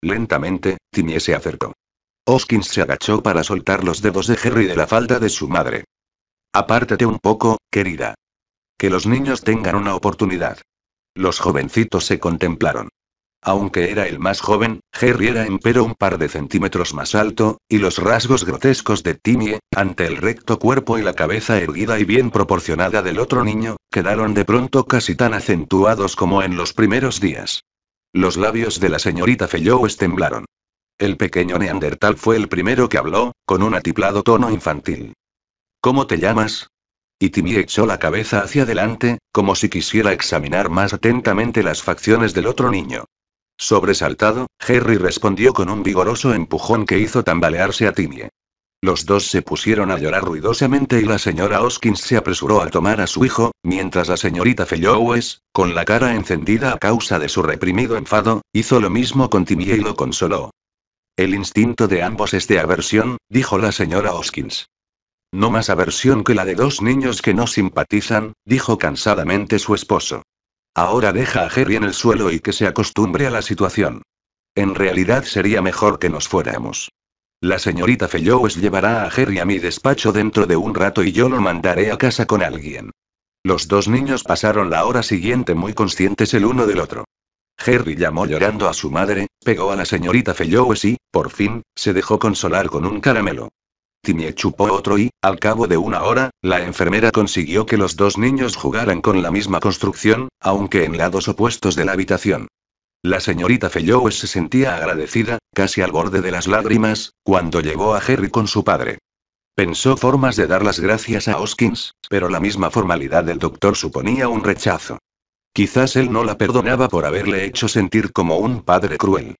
Lentamente, Timie se acercó. Hoskins se agachó para soltar los dedos de Jerry de la falda de su madre. Apártate un poco, querida. Que los niños tengan una oportunidad. Los jovencitos se contemplaron. Aunque era el más joven, Jerry era empero un par de centímetros más alto, y los rasgos grotescos de Timmy, ante el recto cuerpo y la cabeza erguida y bien proporcionada del otro niño, quedaron de pronto casi tan acentuados como en los primeros días. Los labios de la señorita Fellow temblaron. El pequeño neandertal fue el primero que habló, con un atiplado tono infantil. ¿Cómo te llamas? Y Timmy echó la cabeza hacia adelante, como si quisiera examinar más atentamente las facciones del otro niño. Sobresaltado, Harry respondió con un vigoroso empujón que hizo tambalearse a Timmy. Los dos se pusieron a llorar ruidosamente y la señora Hoskins se apresuró a tomar a su hijo, mientras la señorita Fellowes, con la cara encendida a causa de su reprimido enfado, hizo lo mismo con Timmy y lo consoló. El instinto de ambos es de aversión, dijo la señora Hoskins. No más aversión que la de dos niños que no simpatizan, dijo cansadamente su esposo. Ahora deja a Jerry en el suelo y que se acostumbre a la situación. En realidad sería mejor que nos fuéramos. La señorita Fellowes llevará a Jerry a mi despacho dentro de un rato y yo lo mandaré a casa con alguien. Los dos niños pasaron la hora siguiente muy conscientes el uno del otro. Jerry llamó llorando a su madre, pegó a la señorita Fellowes y, por fin, se dejó consolar con un caramelo. Timmy chupó otro y, al cabo de una hora, la enfermera consiguió que los dos niños jugaran con la misma construcción, aunque en lados opuestos de la habitación. La señorita Fellowes se sentía agradecida, casi al borde de las lágrimas, cuando llegó a Harry con su padre. Pensó formas de dar las gracias a Hoskins, pero la misma formalidad del doctor suponía un rechazo. Quizás él no la perdonaba por haberle hecho sentir como un padre cruel.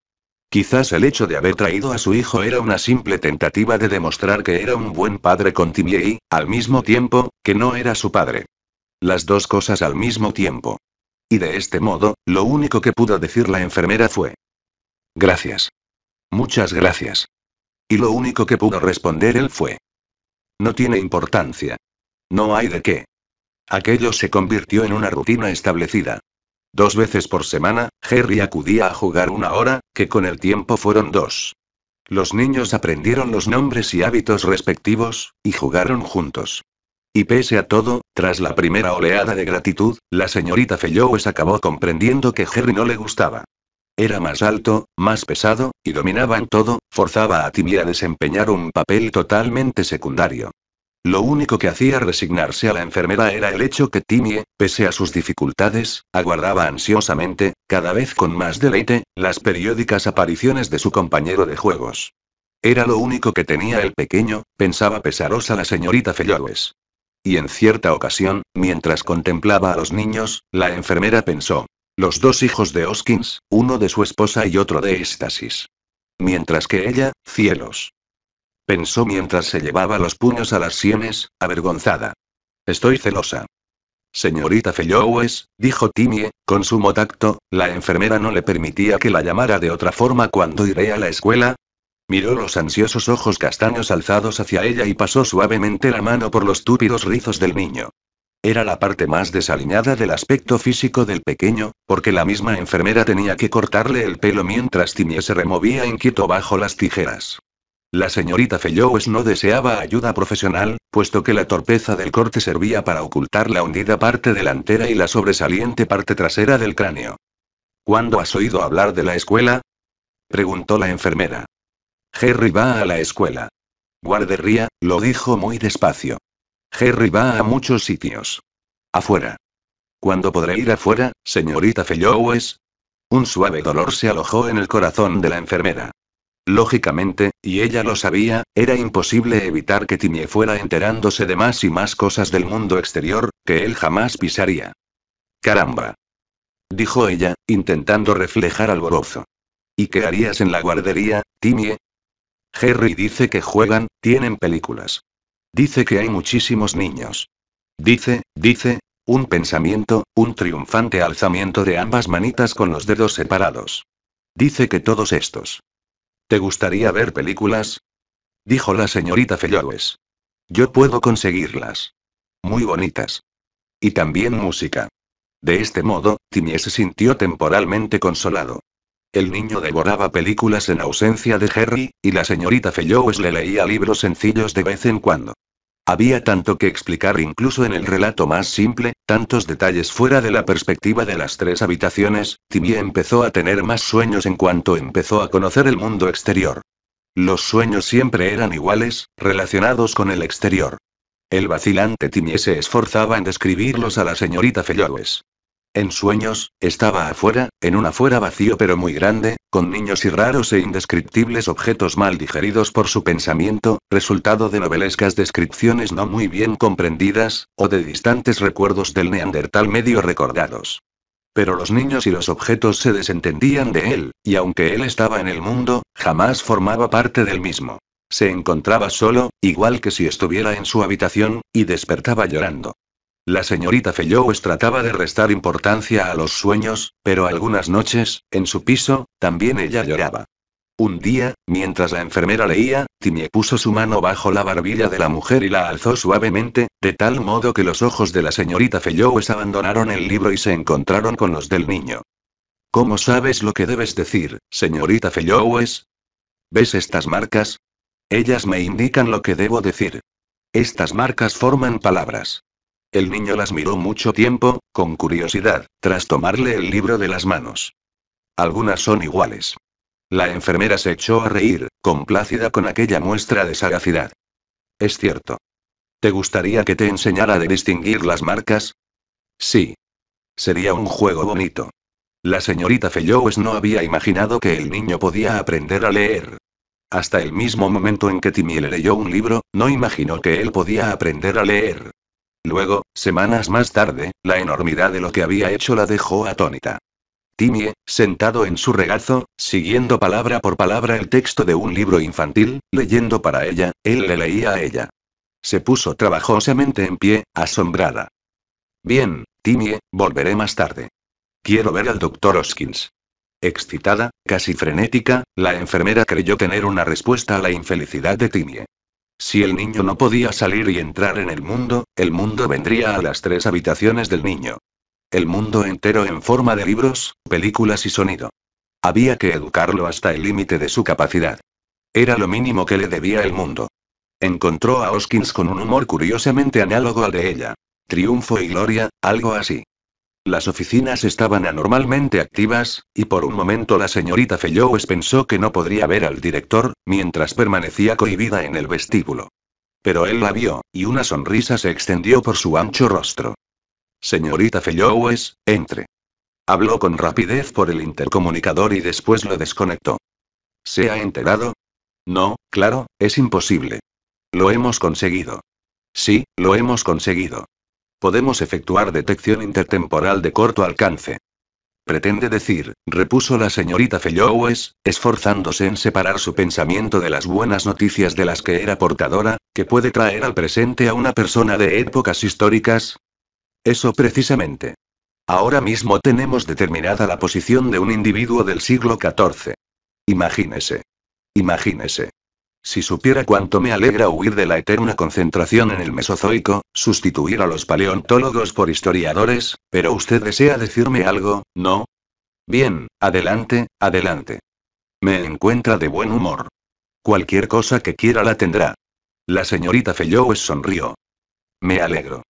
Quizás el hecho de haber traído a su hijo era una simple tentativa de demostrar que era un buen padre con y, al mismo tiempo, que no era su padre. Las dos cosas al mismo tiempo. Y de este modo, lo único que pudo decir la enfermera fue. Gracias. Muchas gracias. Y lo único que pudo responder él fue. No tiene importancia. No hay de qué. Aquello se convirtió en una rutina establecida. Dos veces por semana, Jerry acudía a jugar una hora, que con el tiempo fueron dos. Los niños aprendieron los nombres y hábitos respectivos, y jugaron juntos. Y pese a todo, tras la primera oleada de gratitud, la señorita Fellowes acabó comprendiendo que Jerry no le gustaba. Era más alto, más pesado, y dominaba en todo, forzaba a Timmy a desempeñar un papel totalmente secundario. Lo único que hacía resignarse a la enfermera era el hecho que Timmy, pese a sus dificultades, aguardaba ansiosamente, cada vez con más deleite, las periódicas apariciones de su compañero de juegos. Era lo único que tenía el pequeño, pensaba pesarosa la señorita Fellowes. Y en cierta ocasión, mientras contemplaba a los niños, la enfermera pensó, los dos hijos de Hoskins, uno de su esposa y otro de Éstasis. Mientras que ella, cielos, pensó mientras se llevaba los puños a las sienes, avergonzada. Estoy celosa. Señorita Fellowes, dijo Timie, con sumo tacto, la enfermera no le permitía que la llamara de otra forma cuando iré a la escuela. Miró los ansiosos ojos castaños alzados hacia ella y pasó suavemente la mano por los túpidos rizos del niño. Era la parte más desaliñada del aspecto físico del pequeño, porque la misma enfermera tenía que cortarle el pelo mientras Timie se removía inquieto bajo las tijeras. La señorita Fellowes no deseaba ayuda profesional, puesto que la torpeza del corte servía para ocultar la hundida parte delantera y la sobresaliente parte trasera del cráneo. ¿Cuándo has oído hablar de la escuela? preguntó la enfermera. Jerry va a la escuela. Guardería, lo dijo muy despacio. Jerry va a muchos sitios. Afuera. ¿Cuándo podré ir afuera, señorita Fellowes? Un suave dolor se alojó en el corazón de la enfermera. Lógicamente, y ella lo sabía, era imposible evitar que Timie fuera enterándose de más y más cosas del mundo exterior, que él jamás pisaría. Caramba. Dijo ella, intentando reflejar alborozo. ¿Y qué harías en la guardería, Timie? Harry dice que juegan, tienen películas. Dice que hay muchísimos niños. Dice, dice, un pensamiento, un triunfante alzamiento de ambas manitas con los dedos separados. Dice que todos estos ¿Te gustaría ver películas? Dijo la señorita Fellowes. Yo puedo conseguirlas. Muy bonitas. Y también música. De este modo, Timmy se sintió temporalmente consolado. El niño devoraba películas en ausencia de Harry, y la señorita Fellowes le leía libros sencillos de vez en cuando. Había tanto que explicar incluso en el relato más simple, tantos detalles fuera de la perspectiva de las tres habitaciones, Timmy empezó a tener más sueños en cuanto empezó a conocer el mundo exterior. Los sueños siempre eran iguales, relacionados con el exterior. El vacilante Timmy se esforzaba en describirlos a la señorita Fellowes. En sueños, estaba afuera, en un afuera vacío pero muy grande, con niños y raros e indescriptibles objetos mal digeridos por su pensamiento, resultado de novelescas descripciones no muy bien comprendidas, o de distantes recuerdos del neandertal medio recordados. Pero los niños y los objetos se desentendían de él, y aunque él estaba en el mundo, jamás formaba parte del mismo. Se encontraba solo, igual que si estuviera en su habitación, y despertaba llorando. La señorita Fellows trataba de restar importancia a los sueños, pero algunas noches, en su piso, también ella lloraba. Un día, mientras la enfermera leía, Timmy puso su mano bajo la barbilla de la mujer y la alzó suavemente, de tal modo que los ojos de la señorita Fellows abandonaron el libro y se encontraron con los del niño. ¿Cómo sabes lo que debes decir, señorita Fellows? ¿Ves estas marcas? Ellas me indican lo que debo decir. Estas marcas forman palabras. El niño las miró mucho tiempo, con curiosidad, tras tomarle el libro de las manos. Algunas son iguales. La enfermera se echó a reír, complácida con aquella muestra de sagacidad. Es cierto. ¿Te gustaría que te enseñara a distinguir las marcas? Sí. Sería un juego bonito. La señorita Fellows no había imaginado que el niño podía aprender a leer. Hasta el mismo momento en que Timmy le leyó un libro, no imaginó que él podía aprender a leer. Luego, semanas más tarde, la enormidad de lo que había hecho la dejó atónita. Timie, sentado en su regazo, siguiendo palabra por palabra el texto de un libro infantil, leyendo para ella, él le leía a ella. Se puso trabajosamente en pie, asombrada. Bien, Timie, volveré más tarde. Quiero ver al doctor Hoskins. Excitada, casi frenética, la enfermera creyó tener una respuesta a la infelicidad de Timie. Si el niño no podía salir y entrar en el mundo, el mundo vendría a las tres habitaciones del niño. El mundo entero en forma de libros, películas y sonido. Había que educarlo hasta el límite de su capacidad. Era lo mínimo que le debía el mundo. Encontró a Hoskins con un humor curiosamente análogo al de ella. Triunfo y gloria, algo así. Las oficinas estaban anormalmente activas, y por un momento la señorita Fellowes pensó que no podría ver al director, mientras permanecía cohibida en el vestíbulo. Pero él la vio, y una sonrisa se extendió por su ancho rostro. Señorita Fellowes, entre. Habló con rapidez por el intercomunicador y después lo desconectó. ¿Se ha enterado? No, claro, es imposible. Lo hemos conseguido. Sí, lo hemos conseguido. Podemos efectuar detección intertemporal de corto alcance. Pretende decir, repuso la señorita Fellowes, esforzándose en separar su pensamiento de las buenas noticias de las que era portadora, que puede traer al presente a una persona de épocas históricas. Eso precisamente. Ahora mismo tenemos determinada la posición de un individuo del siglo XIV. Imagínese. Imagínese. Si supiera cuánto me alegra huir de la eterna concentración en el Mesozoico, sustituir a los paleontólogos por historiadores, pero usted desea decirme algo, ¿no? Bien, adelante, adelante. Me encuentra de buen humor. Cualquier cosa que quiera la tendrá. La señorita Fellowes sonrió. Me alegro.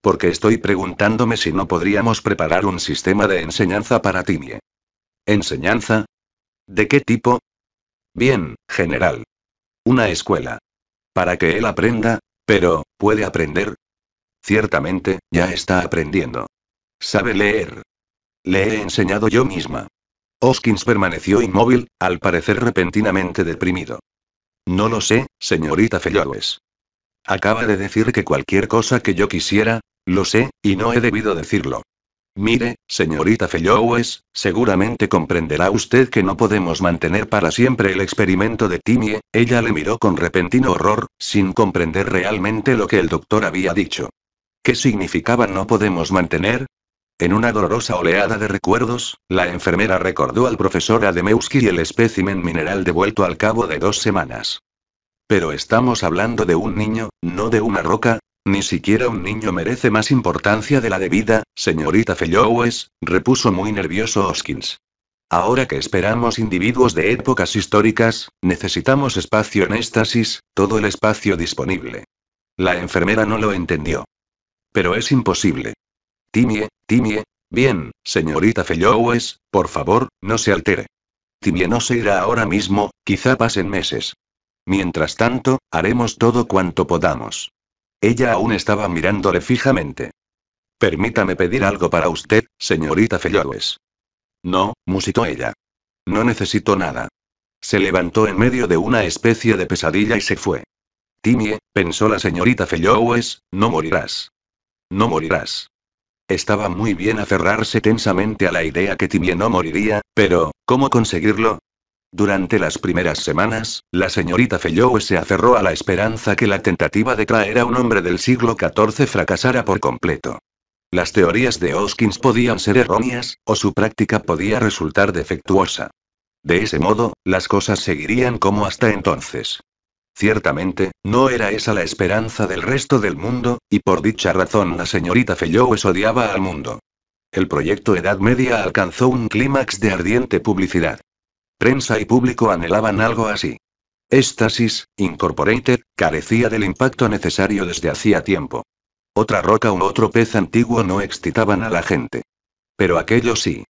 Porque estoy preguntándome si no podríamos preparar un sistema de enseñanza para Timie. ¿Enseñanza? ¿De qué tipo? Bien, general. Una escuela. Para que él aprenda, pero, ¿puede aprender? Ciertamente, ya está aprendiendo. Sabe leer. Le he enseñado yo misma. Hoskins permaneció inmóvil, al parecer repentinamente deprimido. No lo sé, señorita Fellowes. Acaba de decir que cualquier cosa que yo quisiera, lo sé, y no he debido decirlo. Mire, señorita Fellowes, seguramente comprenderá usted que no podemos mantener para siempre el experimento de Timie. Ella le miró con repentino horror, sin comprender realmente lo que el doctor había dicho. ¿Qué significaba no podemos mantener? En una dolorosa oleada de recuerdos, la enfermera recordó al profesor Ademewski y el espécimen mineral devuelto al cabo de dos semanas. Pero estamos hablando de un niño, no de una roca, ni siquiera un niño merece más importancia de la debida, señorita Fellowes, repuso muy nervioso Hoskins. Ahora que esperamos individuos de épocas históricas, necesitamos espacio en éstasis, todo el espacio disponible. La enfermera no lo entendió. Pero es imposible. Timie, Timie. Bien, señorita Fellowes, por favor, no se altere. Timie no se irá ahora mismo, quizá pasen meses. Mientras tanto, haremos todo cuanto podamos. Ella aún estaba mirándole fijamente. Permítame pedir algo para usted, señorita Fellowes. No, musitó ella. No necesito nada. Se levantó en medio de una especie de pesadilla y se fue. Timie, pensó la señorita Fellowes, no morirás. No morirás. Estaba muy bien aferrarse tensamente a la idea que Timie no moriría, pero, ¿cómo conseguirlo? Durante las primeras semanas, la señorita Fellowe se aferró a la esperanza que la tentativa de traer a un hombre del siglo XIV fracasara por completo. Las teorías de Hoskins podían ser erróneas, o su práctica podía resultar defectuosa. De ese modo, las cosas seguirían como hasta entonces. Ciertamente, no era esa la esperanza del resto del mundo, y por dicha razón la señorita Fellows odiaba al mundo. El proyecto Edad Media alcanzó un clímax de ardiente publicidad. Prensa y público anhelaban algo así. Éstasis, Incorporated, carecía del impacto necesario desde hacía tiempo. Otra roca o otro pez antiguo no excitaban a la gente. Pero aquello sí.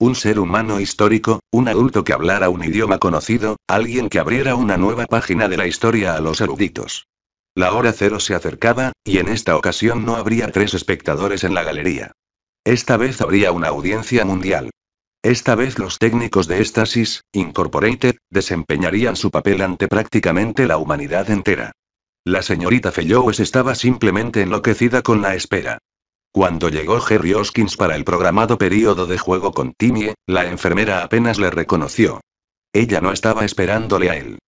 Un ser humano histórico, un adulto que hablara un idioma conocido, alguien que abriera una nueva página de la historia a los eruditos. La hora cero se acercaba, y en esta ocasión no habría tres espectadores en la galería. Esta vez habría una audiencia mundial. Esta vez los técnicos de Éstasis, Incorporated, desempeñarían su papel ante prácticamente la humanidad entera. La señorita Fellowes estaba simplemente enloquecida con la espera. Cuando llegó Jerry Hoskins para el programado periodo de juego con Timmy, la enfermera apenas le reconoció. Ella no estaba esperándole a él.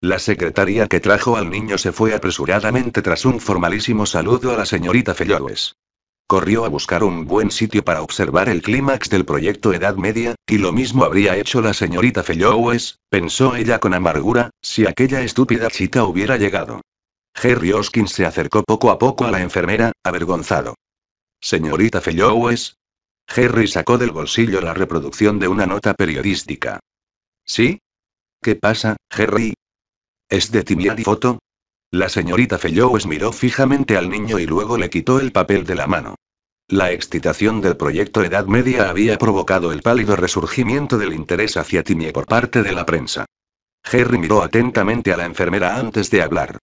La secretaria que trajo al niño se fue apresuradamente tras un formalísimo saludo a la señorita Fellowes. Corrió a buscar un buen sitio para observar el clímax del proyecto Edad Media, y lo mismo habría hecho la señorita Fellowes, pensó ella con amargura, si aquella estúpida chica hubiera llegado. Harry Hoskins se acercó poco a poco a la enfermera, avergonzado. Señorita Fellowes. Harry sacó del bolsillo la reproducción de una nota periodística. ¿Sí? ¿Qué pasa, Harry? ¿Es de Timiadi Foto? La señorita Fellowes miró fijamente al niño y luego le quitó el papel de la mano. La excitación del proyecto Edad Media había provocado el pálido resurgimiento del interés hacia Timie por parte de la prensa. Harry miró atentamente a la enfermera antes de hablar.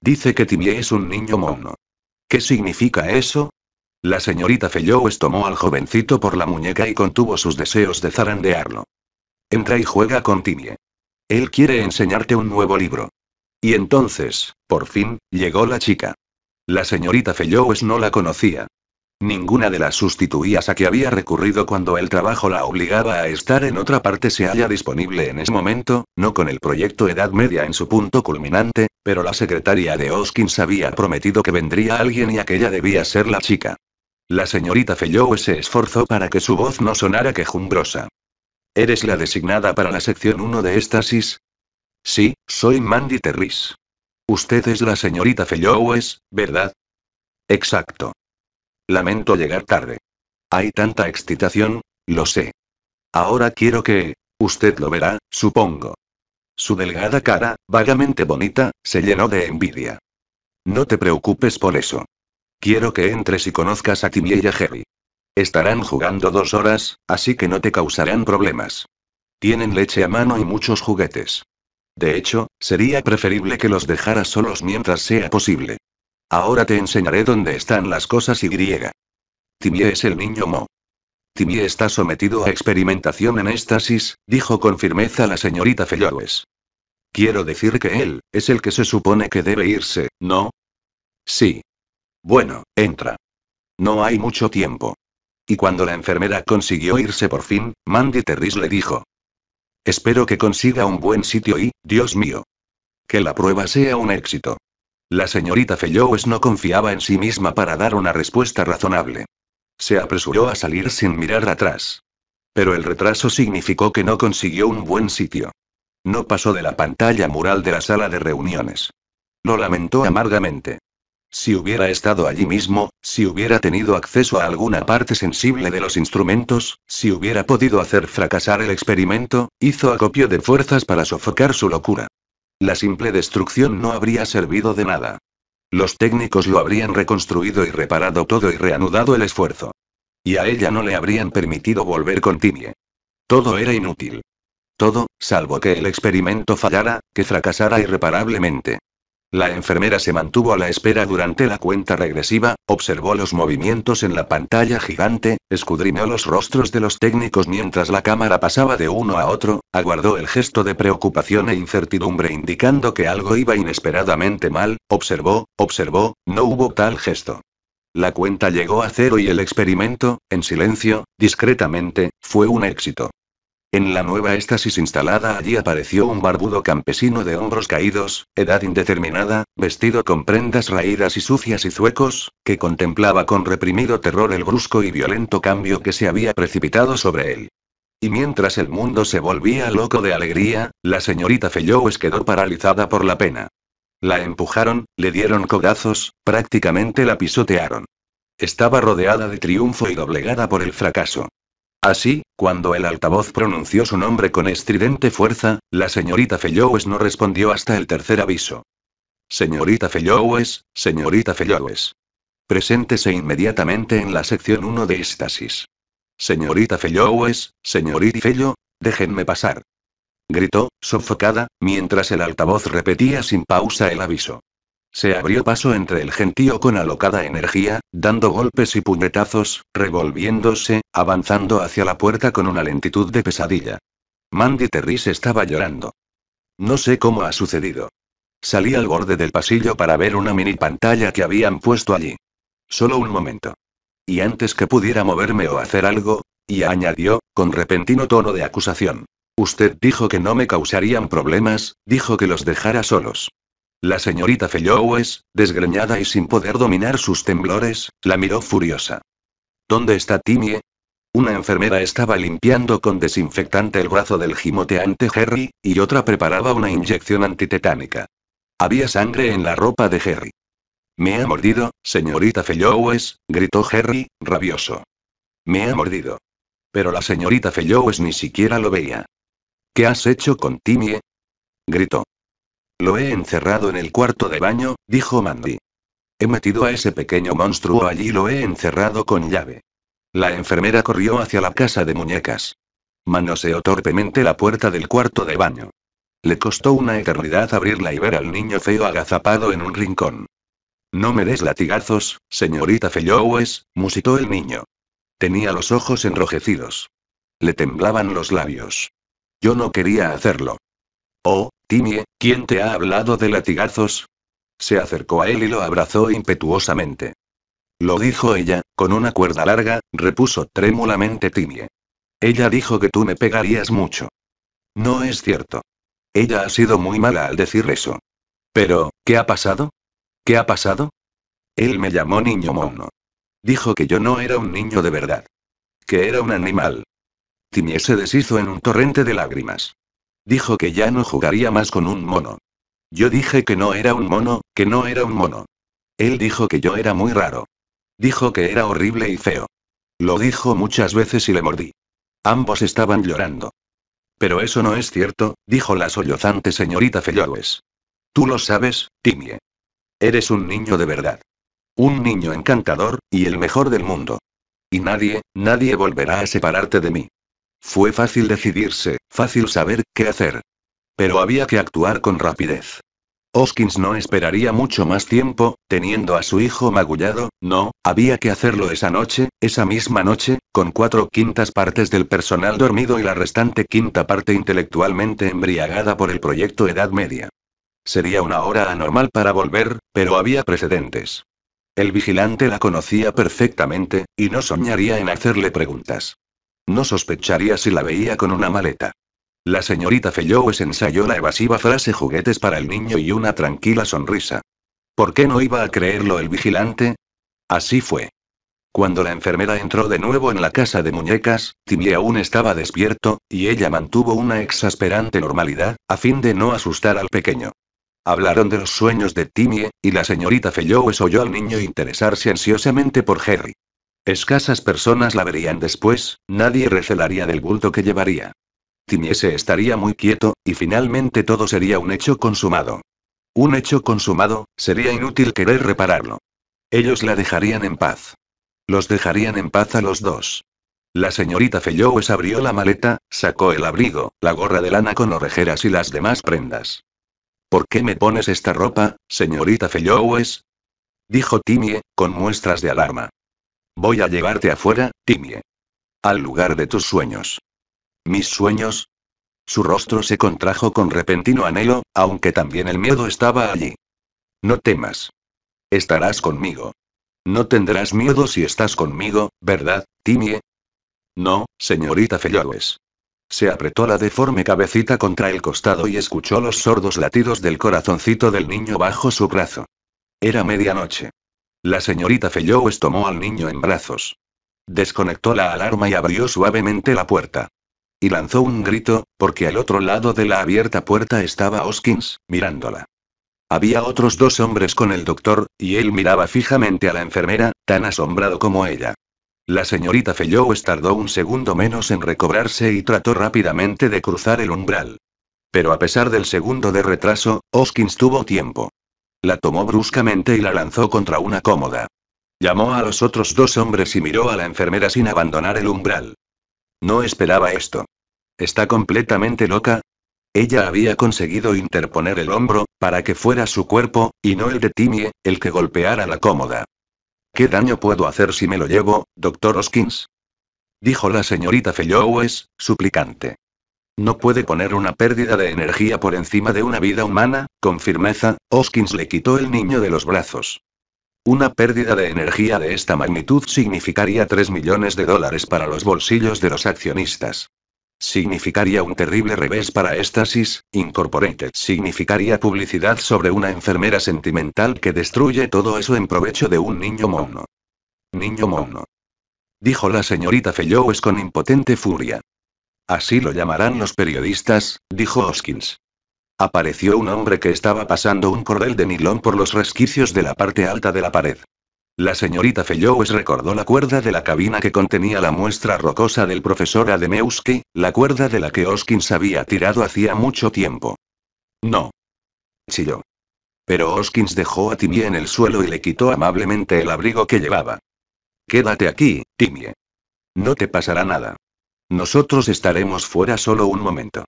Dice que Timie es un niño mono. ¿Qué significa eso? La señorita Fellowes tomó al jovencito por la muñeca y contuvo sus deseos de zarandearlo. Entra y juega con Timie. Él quiere enseñarte un nuevo libro. Y entonces, por fin, llegó la chica. La señorita Fellows no la conocía. Ninguna de las sustituías a que había recurrido cuando el trabajo la obligaba a estar en otra parte se halla disponible en ese momento, no con el proyecto Edad Media en su punto culminante, pero la secretaria de Hoskins había prometido que vendría alguien y aquella debía ser la chica. La señorita Fellows se esforzó para que su voz no sonara quejumbrosa. ¿Eres la designada para la sección 1 de Estasis? Sí, soy Mandy Terris. Usted es la señorita Fellowes, ¿verdad? Exacto. Lamento llegar tarde. Hay tanta excitación, lo sé. Ahora quiero que... Usted lo verá, supongo. Su delgada cara, vagamente bonita, se llenó de envidia. No te preocupes por eso. Quiero que entres y conozcas a Timmy y a Harry. Estarán jugando dos horas, así que no te causarán problemas. Tienen leche a mano y muchos juguetes. De hecho, sería preferible que los dejara solos mientras sea posible. Ahora te enseñaré dónde están las cosas y griega. Timie es el niño Mo. Timie está sometido a experimentación en éxtasis, dijo con firmeza la señorita Fellowes. Quiero decir que él, es el que se supone que debe irse, ¿no? Sí. Bueno, entra. No hay mucho tiempo. Y cuando la enfermera consiguió irse por fin, Mandy Terris le dijo, Espero que consiga un buen sitio y, Dios mío. Que la prueba sea un éxito. La señorita Fellows no confiaba en sí misma para dar una respuesta razonable. Se apresuró a salir sin mirar atrás. Pero el retraso significó que no consiguió un buen sitio. No pasó de la pantalla mural de la sala de reuniones. Lo lamentó amargamente. Si hubiera estado allí mismo, si hubiera tenido acceso a alguna parte sensible de los instrumentos, si hubiera podido hacer fracasar el experimento, hizo acopio de fuerzas para sofocar su locura. La simple destrucción no habría servido de nada. Los técnicos lo habrían reconstruido y reparado todo y reanudado el esfuerzo. Y a ella no le habrían permitido volver con Timie. Todo era inútil. Todo, salvo que el experimento fallara, que fracasara irreparablemente. La enfermera se mantuvo a la espera durante la cuenta regresiva, observó los movimientos en la pantalla gigante, escudriñó los rostros de los técnicos mientras la cámara pasaba de uno a otro, aguardó el gesto de preocupación e incertidumbre indicando que algo iba inesperadamente mal, observó, observó, no hubo tal gesto. La cuenta llegó a cero y el experimento, en silencio, discretamente, fue un éxito. En la nueva éstasis instalada allí apareció un barbudo campesino de hombros caídos, edad indeterminada, vestido con prendas raídas y sucias y zuecos, que contemplaba con reprimido terror el brusco y violento cambio que se había precipitado sobre él. Y mientras el mundo se volvía loco de alegría, la señorita Fellowes quedó paralizada por la pena. La empujaron, le dieron codazos, prácticamente la pisotearon. Estaba rodeada de triunfo y doblegada por el fracaso. Así, cuando el altavoz pronunció su nombre con estridente fuerza, la señorita Fellowes no respondió hasta el tercer aviso. Señorita Fellowes, señorita Fellowes. Preséntese inmediatamente en la sección 1 de éxtasis. Señorita Fellowes, señorita Fello, déjenme pasar. Gritó, sofocada, mientras el altavoz repetía sin pausa el aviso. Se abrió paso entre el gentío con alocada energía, dando golpes y puñetazos, revolviéndose, avanzando hacia la puerta con una lentitud de pesadilla. Mandy Terris estaba llorando. No sé cómo ha sucedido. Salí al borde del pasillo para ver una mini pantalla que habían puesto allí. Solo un momento. Y antes que pudiera moverme o hacer algo, y añadió, con repentino tono de acusación. Usted dijo que no me causarían problemas, dijo que los dejara solos. La señorita Fellowes, desgreñada y sin poder dominar sus temblores, la miró furiosa. ¿Dónde está Timie? Una enfermera estaba limpiando con desinfectante el brazo del gimoteante Harry, y otra preparaba una inyección antitetánica. Había sangre en la ropa de Harry. Me ha mordido, señorita Fellowes, gritó Harry, rabioso. Me ha mordido. Pero la señorita Fellowes ni siquiera lo veía. ¿Qué has hecho con Timie? gritó. Lo he encerrado en el cuarto de baño, dijo Mandy. He metido a ese pequeño monstruo allí y lo he encerrado con llave. La enfermera corrió hacia la casa de muñecas. Manoseó torpemente la puerta del cuarto de baño. Le costó una eternidad abrirla y ver al niño feo agazapado en un rincón. No me des latigazos, señorita Fellowes, musitó el niño. Tenía los ojos enrojecidos. Le temblaban los labios. Yo no quería hacerlo. Oh, Timie, ¿quién te ha hablado de latigazos? Se acercó a él y lo abrazó impetuosamente. Lo dijo ella, con una cuerda larga, repuso trémulamente Timie. Ella dijo que tú me pegarías mucho. No es cierto. Ella ha sido muy mala al decir eso. Pero, ¿qué ha pasado? ¿Qué ha pasado? Él me llamó niño mono. Dijo que yo no era un niño de verdad. Que era un animal. Timie se deshizo en un torrente de lágrimas. Dijo que ya no jugaría más con un mono. Yo dije que no era un mono, que no era un mono. Él dijo que yo era muy raro. Dijo que era horrible y feo. Lo dijo muchas veces y le mordí. Ambos estaban llorando. Pero eso no es cierto, dijo la sollozante señorita Fellowes. Tú lo sabes, Timie. Eres un niño de verdad. Un niño encantador, y el mejor del mundo. Y nadie, nadie volverá a separarte de mí. Fue fácil decidirse, fácil saber qué hacer. Pero había que actuar con rapidez. Hoskins no esperaría mucho más tiempo, teniendo a su hijo magullado, no, había que hacerlo esa noche, esa misma noche, con cuatro quintas partes del personal dormido y la restante quinta parte intelectualmente embriagada por el proyecto Edad Media. Sería una hora anormal para volver, pero había precedentes. El vigilante la conocía perfectamente, y no soñaría en hacerle preguntas. No sospecharía si la veía con una maleta. La señorita Fellowes ensayó la evasiva frase juguetes para el niño y una tranquila sonrisa. ¿Por qué no iba a creerlo el vigilante? Así fue. Cuando la enfermera entró de nuevo en la casa de muñecas, Timmy aún estaba despierto, y ella mantuvo una exasperante normalidad, a fin de no asustar al pequeño. Hablaron de los sueños de Timmy, y la señorita Fellowes oyó al niño interesarse ansiosamente por Harry. Escasas personas la verían después, nadie recelaría del bulto que llevaría. se estaría muy quieto, y finalmente todo sería un hecho consumado. Un hecho consumado, sería inútil querer repararlo. Ellos la dejarían en paz. Los dejarían en paz a los dos. La señorita Fellowes abrió la maleta, sacó el abrigo, la gorra de lana con orejeras y las demás prendas. ¿Por qué me pones esta ropa, señorita Fellowes? dijo Timie, con muestras de alarma. Voy a llevarte afuera, Timie. Al lugar de tus sueños. ¿Mis sueños? Su rostro se contrajo con repentino anhelo, aunque también el miedo estaba allí. No temas. Estarás conmigo. No tendrás miedo si estás conmigo, ¿verdad, Timie? No, señorita Fellowes. Se apretó la deforme cabecita contra el costado y escuchó los sordos latidos del corazoncito del niño bajo su brazo. Era medianoche. La señorita Fellows tomó al niño en brazos. Desconectó la alarma y abrió suavemente la puerta. Y lanzó un grito, porque al otro lado de la abierta puerta estaba Hoskins, mirándola. Había otros dos hombres con el doctor, y él miraba fijamente a la enfermera, tan asombrado como ella. La señorita Fellows tardó un segundo menos en recobrarse y trató rápidamente de cruzar el umbral. Pero a pesar del segundo de retraso, Hoskins tuvo tiempo. La tomó bruscamente y la lanzó contra una cómoda. Llamó a los otros dos hombres y miró a la enfermera sin abandonar el umbral. No esperaba esto. ¿Está completamente loca? Ella había conseguido interponer el hombro, para que fuera su cuerpo, y no el de Timie, el que golpeara la cómoda. ¿Qué daño puedo hacer si me lo llevo, doctor Hoskins? Dijo la señorita Fellowes, suplicante. No puede poner una pérdida de energía por encima de una vida humana, con firmeza, Hoskins le quitó el niño de los brazos. Una pérdida de energía de esta magnitud significaría 3 millones de dólares para los bolsillos de los accionistas. Significaría un terrible revés para Estasis, Incorporated. Significaría publicidad sobre una enfermera sentimental que destruye todo eso en provecho de un niño mono. Niño mono. Dijo la señorita Fellows con impotente furia. Así lo llamarán los periodistas, dijo Hoskins. Apareció un hombre que estaba pasando un cordel de nilón por los resquicios de la parte alta de la pared. La señorita Fellowes recordó la cuerda de la cabina que contenía la muestra rocosa del profesor Ademewski, la cuerda de la que Hoskins había tirado hacía mucho tiempo. No. Chilló. Pero Hoskins dejó a Timmy en el suelo y le quitó amablemente el abrigo que llevaba. Quédate aquí, Timmy. No te pasará nada. Nosotros estaremos fuera solo un momento.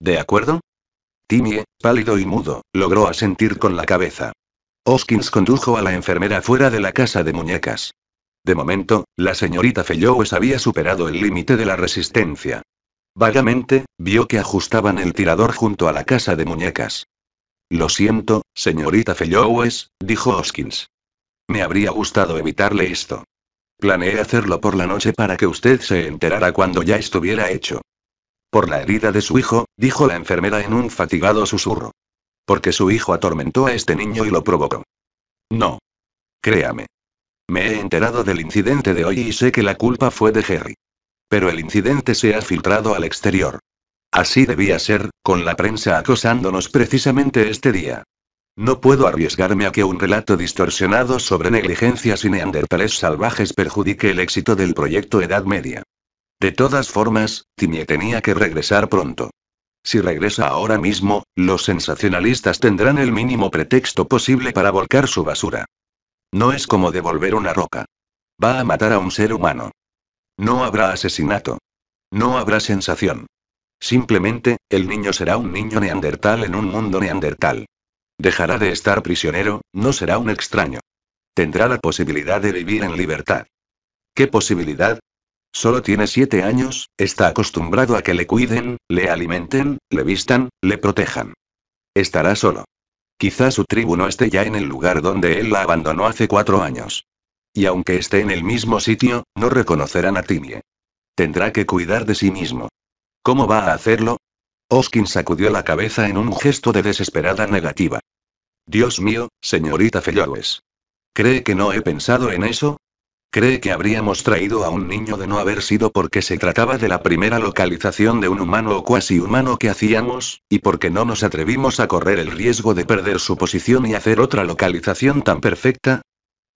¿De acuerdo? Timie, pálido y mudo, logró asentir con la cabeza. Hoskins condujo a la enfermera fuera de la casa de muñecas. De momento, la señorita Fellowes había superado el límite de la resistencia. Vagamente, vio que ajustaban el tirador junto a la casa de muñecas. Lo siento, señorita Fellowes, dijo Hoskins. Me habría gustado evitarle esto. Planeé hacerlo por la noche para que usted se enterara cuando ya estuviera hecho. Por la herida de su hijo, dijo la enfermera en un fatigado susurro. Porque su hijo atormentó a este niño y lo provocó. No. Créame. Me he enterado del incidente de hoy y sé que la culpa fue de Jerry. Pero el incidente se ha filtrado al exterior. Así debía ser, con la prensa acosándonos precisamente este día. No puedo arriesgarme a que un relato distorsionado sobre negligencias y neandertales salvajes perjudique el éxito del proyecto Edad Media. De todas formas, Timie tenía que regresar pronto. Si regresa ahora mismo, los sensacionalistas tendrán el mínimo pretexto posible para volcar su basura. No es como devolver una roca. Va a matar a un ser humano. No habrá asesinato. No habrá sensación. Simplemente, el niño será un niño neandertal en un mundo neandertal. Dejará de estar prisionero, no será un extraño. Tendrá la posibilidad de vivir en libertad. ¿Qué posibilidad? Solo tiene siete años, está acostumbrado a que le cuiden, le alimenten, le vistan, le protejan. Estará solo. Quizá su tribu no esté ya en el lugar donde él la abandonó hace cuatro años. Y aunque esté en el mismo sitio, no reconocerán a Timie. Tendrá que cuidar de sí mismo. ¿Cómo va a hacerlo? Oskin sacudió la cabeza en un gesto de desesperada negativa. Dios mío, señorita Fellowes. ¿Cree que no he pensado en eso? ¿Cree que habríamos traído a un niño de no haber sido porque se trataba de la primera localización de un humano o cuasi humano que hacíamos, y porque no nos atrevimos a correr el riesgo de perder su posición y hacer otra localización tan perfecta?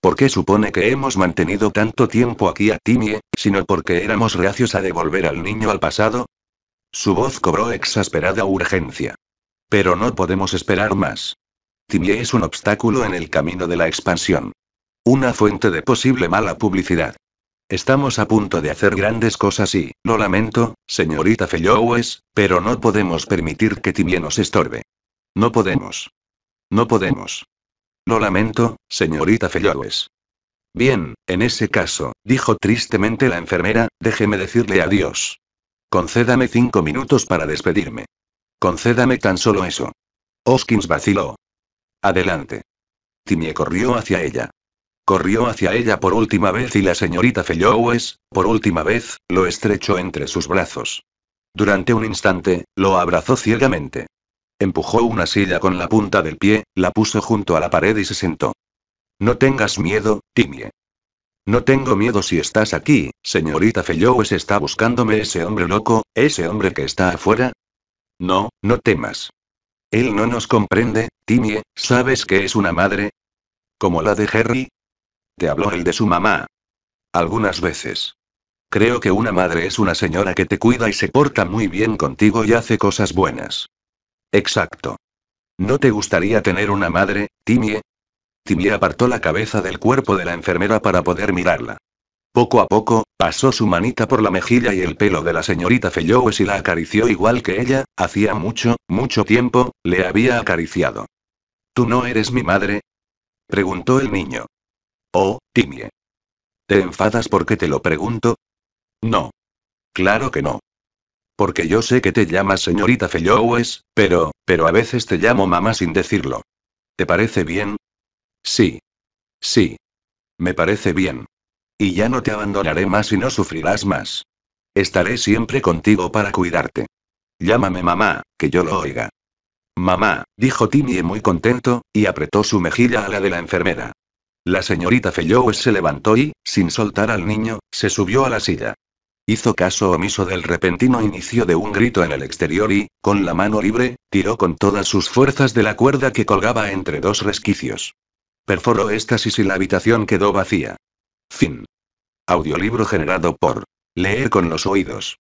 ¿Por qué supone que hemos mantenido tanto tiempo aquí a Timie, sino porque éramos reacios a devolver al niño al pasado? Su voz cobró exasperada urgencia. Pero no podemos esperar más. Timie es un obstáculo en el camino de la expansión. Una fuente de posible mala publicidad. Estamos a punto de hacer grandes cosas y, lo lamento, señorita Fellowes, pero no podemos permitir que Timie nos estorbe. No podemos. No podemos. Lo lamento, señorita Fellowes. Bien, en ese caso, dijo tristemente la enfermera, déjeme decirle adiós. Concédame cinco minutos para despedirme. Concédame tan solo eso. Hoskins vaciló. Adelante. Timie corrió hacia ella. Corrió hacia ella por última vez y la señorita Fellows, por última vez, lo estrechó entre sus brazos. Durante un instante, lo abrazó ciegamente. Empujó una silla con la punta del pie, la puso junto a la pared y se sentó. No tengas miedo, Timie. No tengo miedo si estás aquí, señorita Fellowes está buscándome ese hombre loco, ese hombre que está afuera. No, no temas. Él no nos comprende, Timie. ¿sabes que es una madre? ¿Como la de Harry? Te habló el de su mamá. Algunas veces. Creo que una madre es una señora que te cuida y se porta muy bien contigo y hace cosas buenas. Exacto. ¿No te gustaría tener una madre, Timie? Timie apartó la cabeza del cuerpo de la enfermera para poder mirarla. Poco a poco, pasó su manita por la mejilla y el pelo de la señorita Fellowes y la acarició igual que ella, hacía mucho, mucho tiempo, le había acariciado. ¿Tú no eres mi madre? preguntó el niño. Oh, Timie. ¿Te enfadas porque te lo pregunto? No. Claro que no. Porque yo sé que te llamas señorita Fellowes, pero, pero a veces te llamo mamá sin decirlo. ¿Te parece bien? Sí. Sí. Me parece bien. Y ya no te abandonaré más y no sufrirás más. Estaré siempre contigo para cuidarte. Llámame mamá, que yo lo oiga. Mamá, dijo Timmy muy contento, y apretó su mejilla a la de la enfermera. La señorita Fellowes se levantó y, sin soltar al niño, se subió a la silla. Hizo caso omiso del repentino inicio de un grito en el exterior y, con la mano libre, tiró con todas sus fuerzas de la cuerda que colgaba entre dos resquicios. Perforó éxtasis y la habitación quedó vacía. Fin. Audiolibro generado por Leer con los oídos.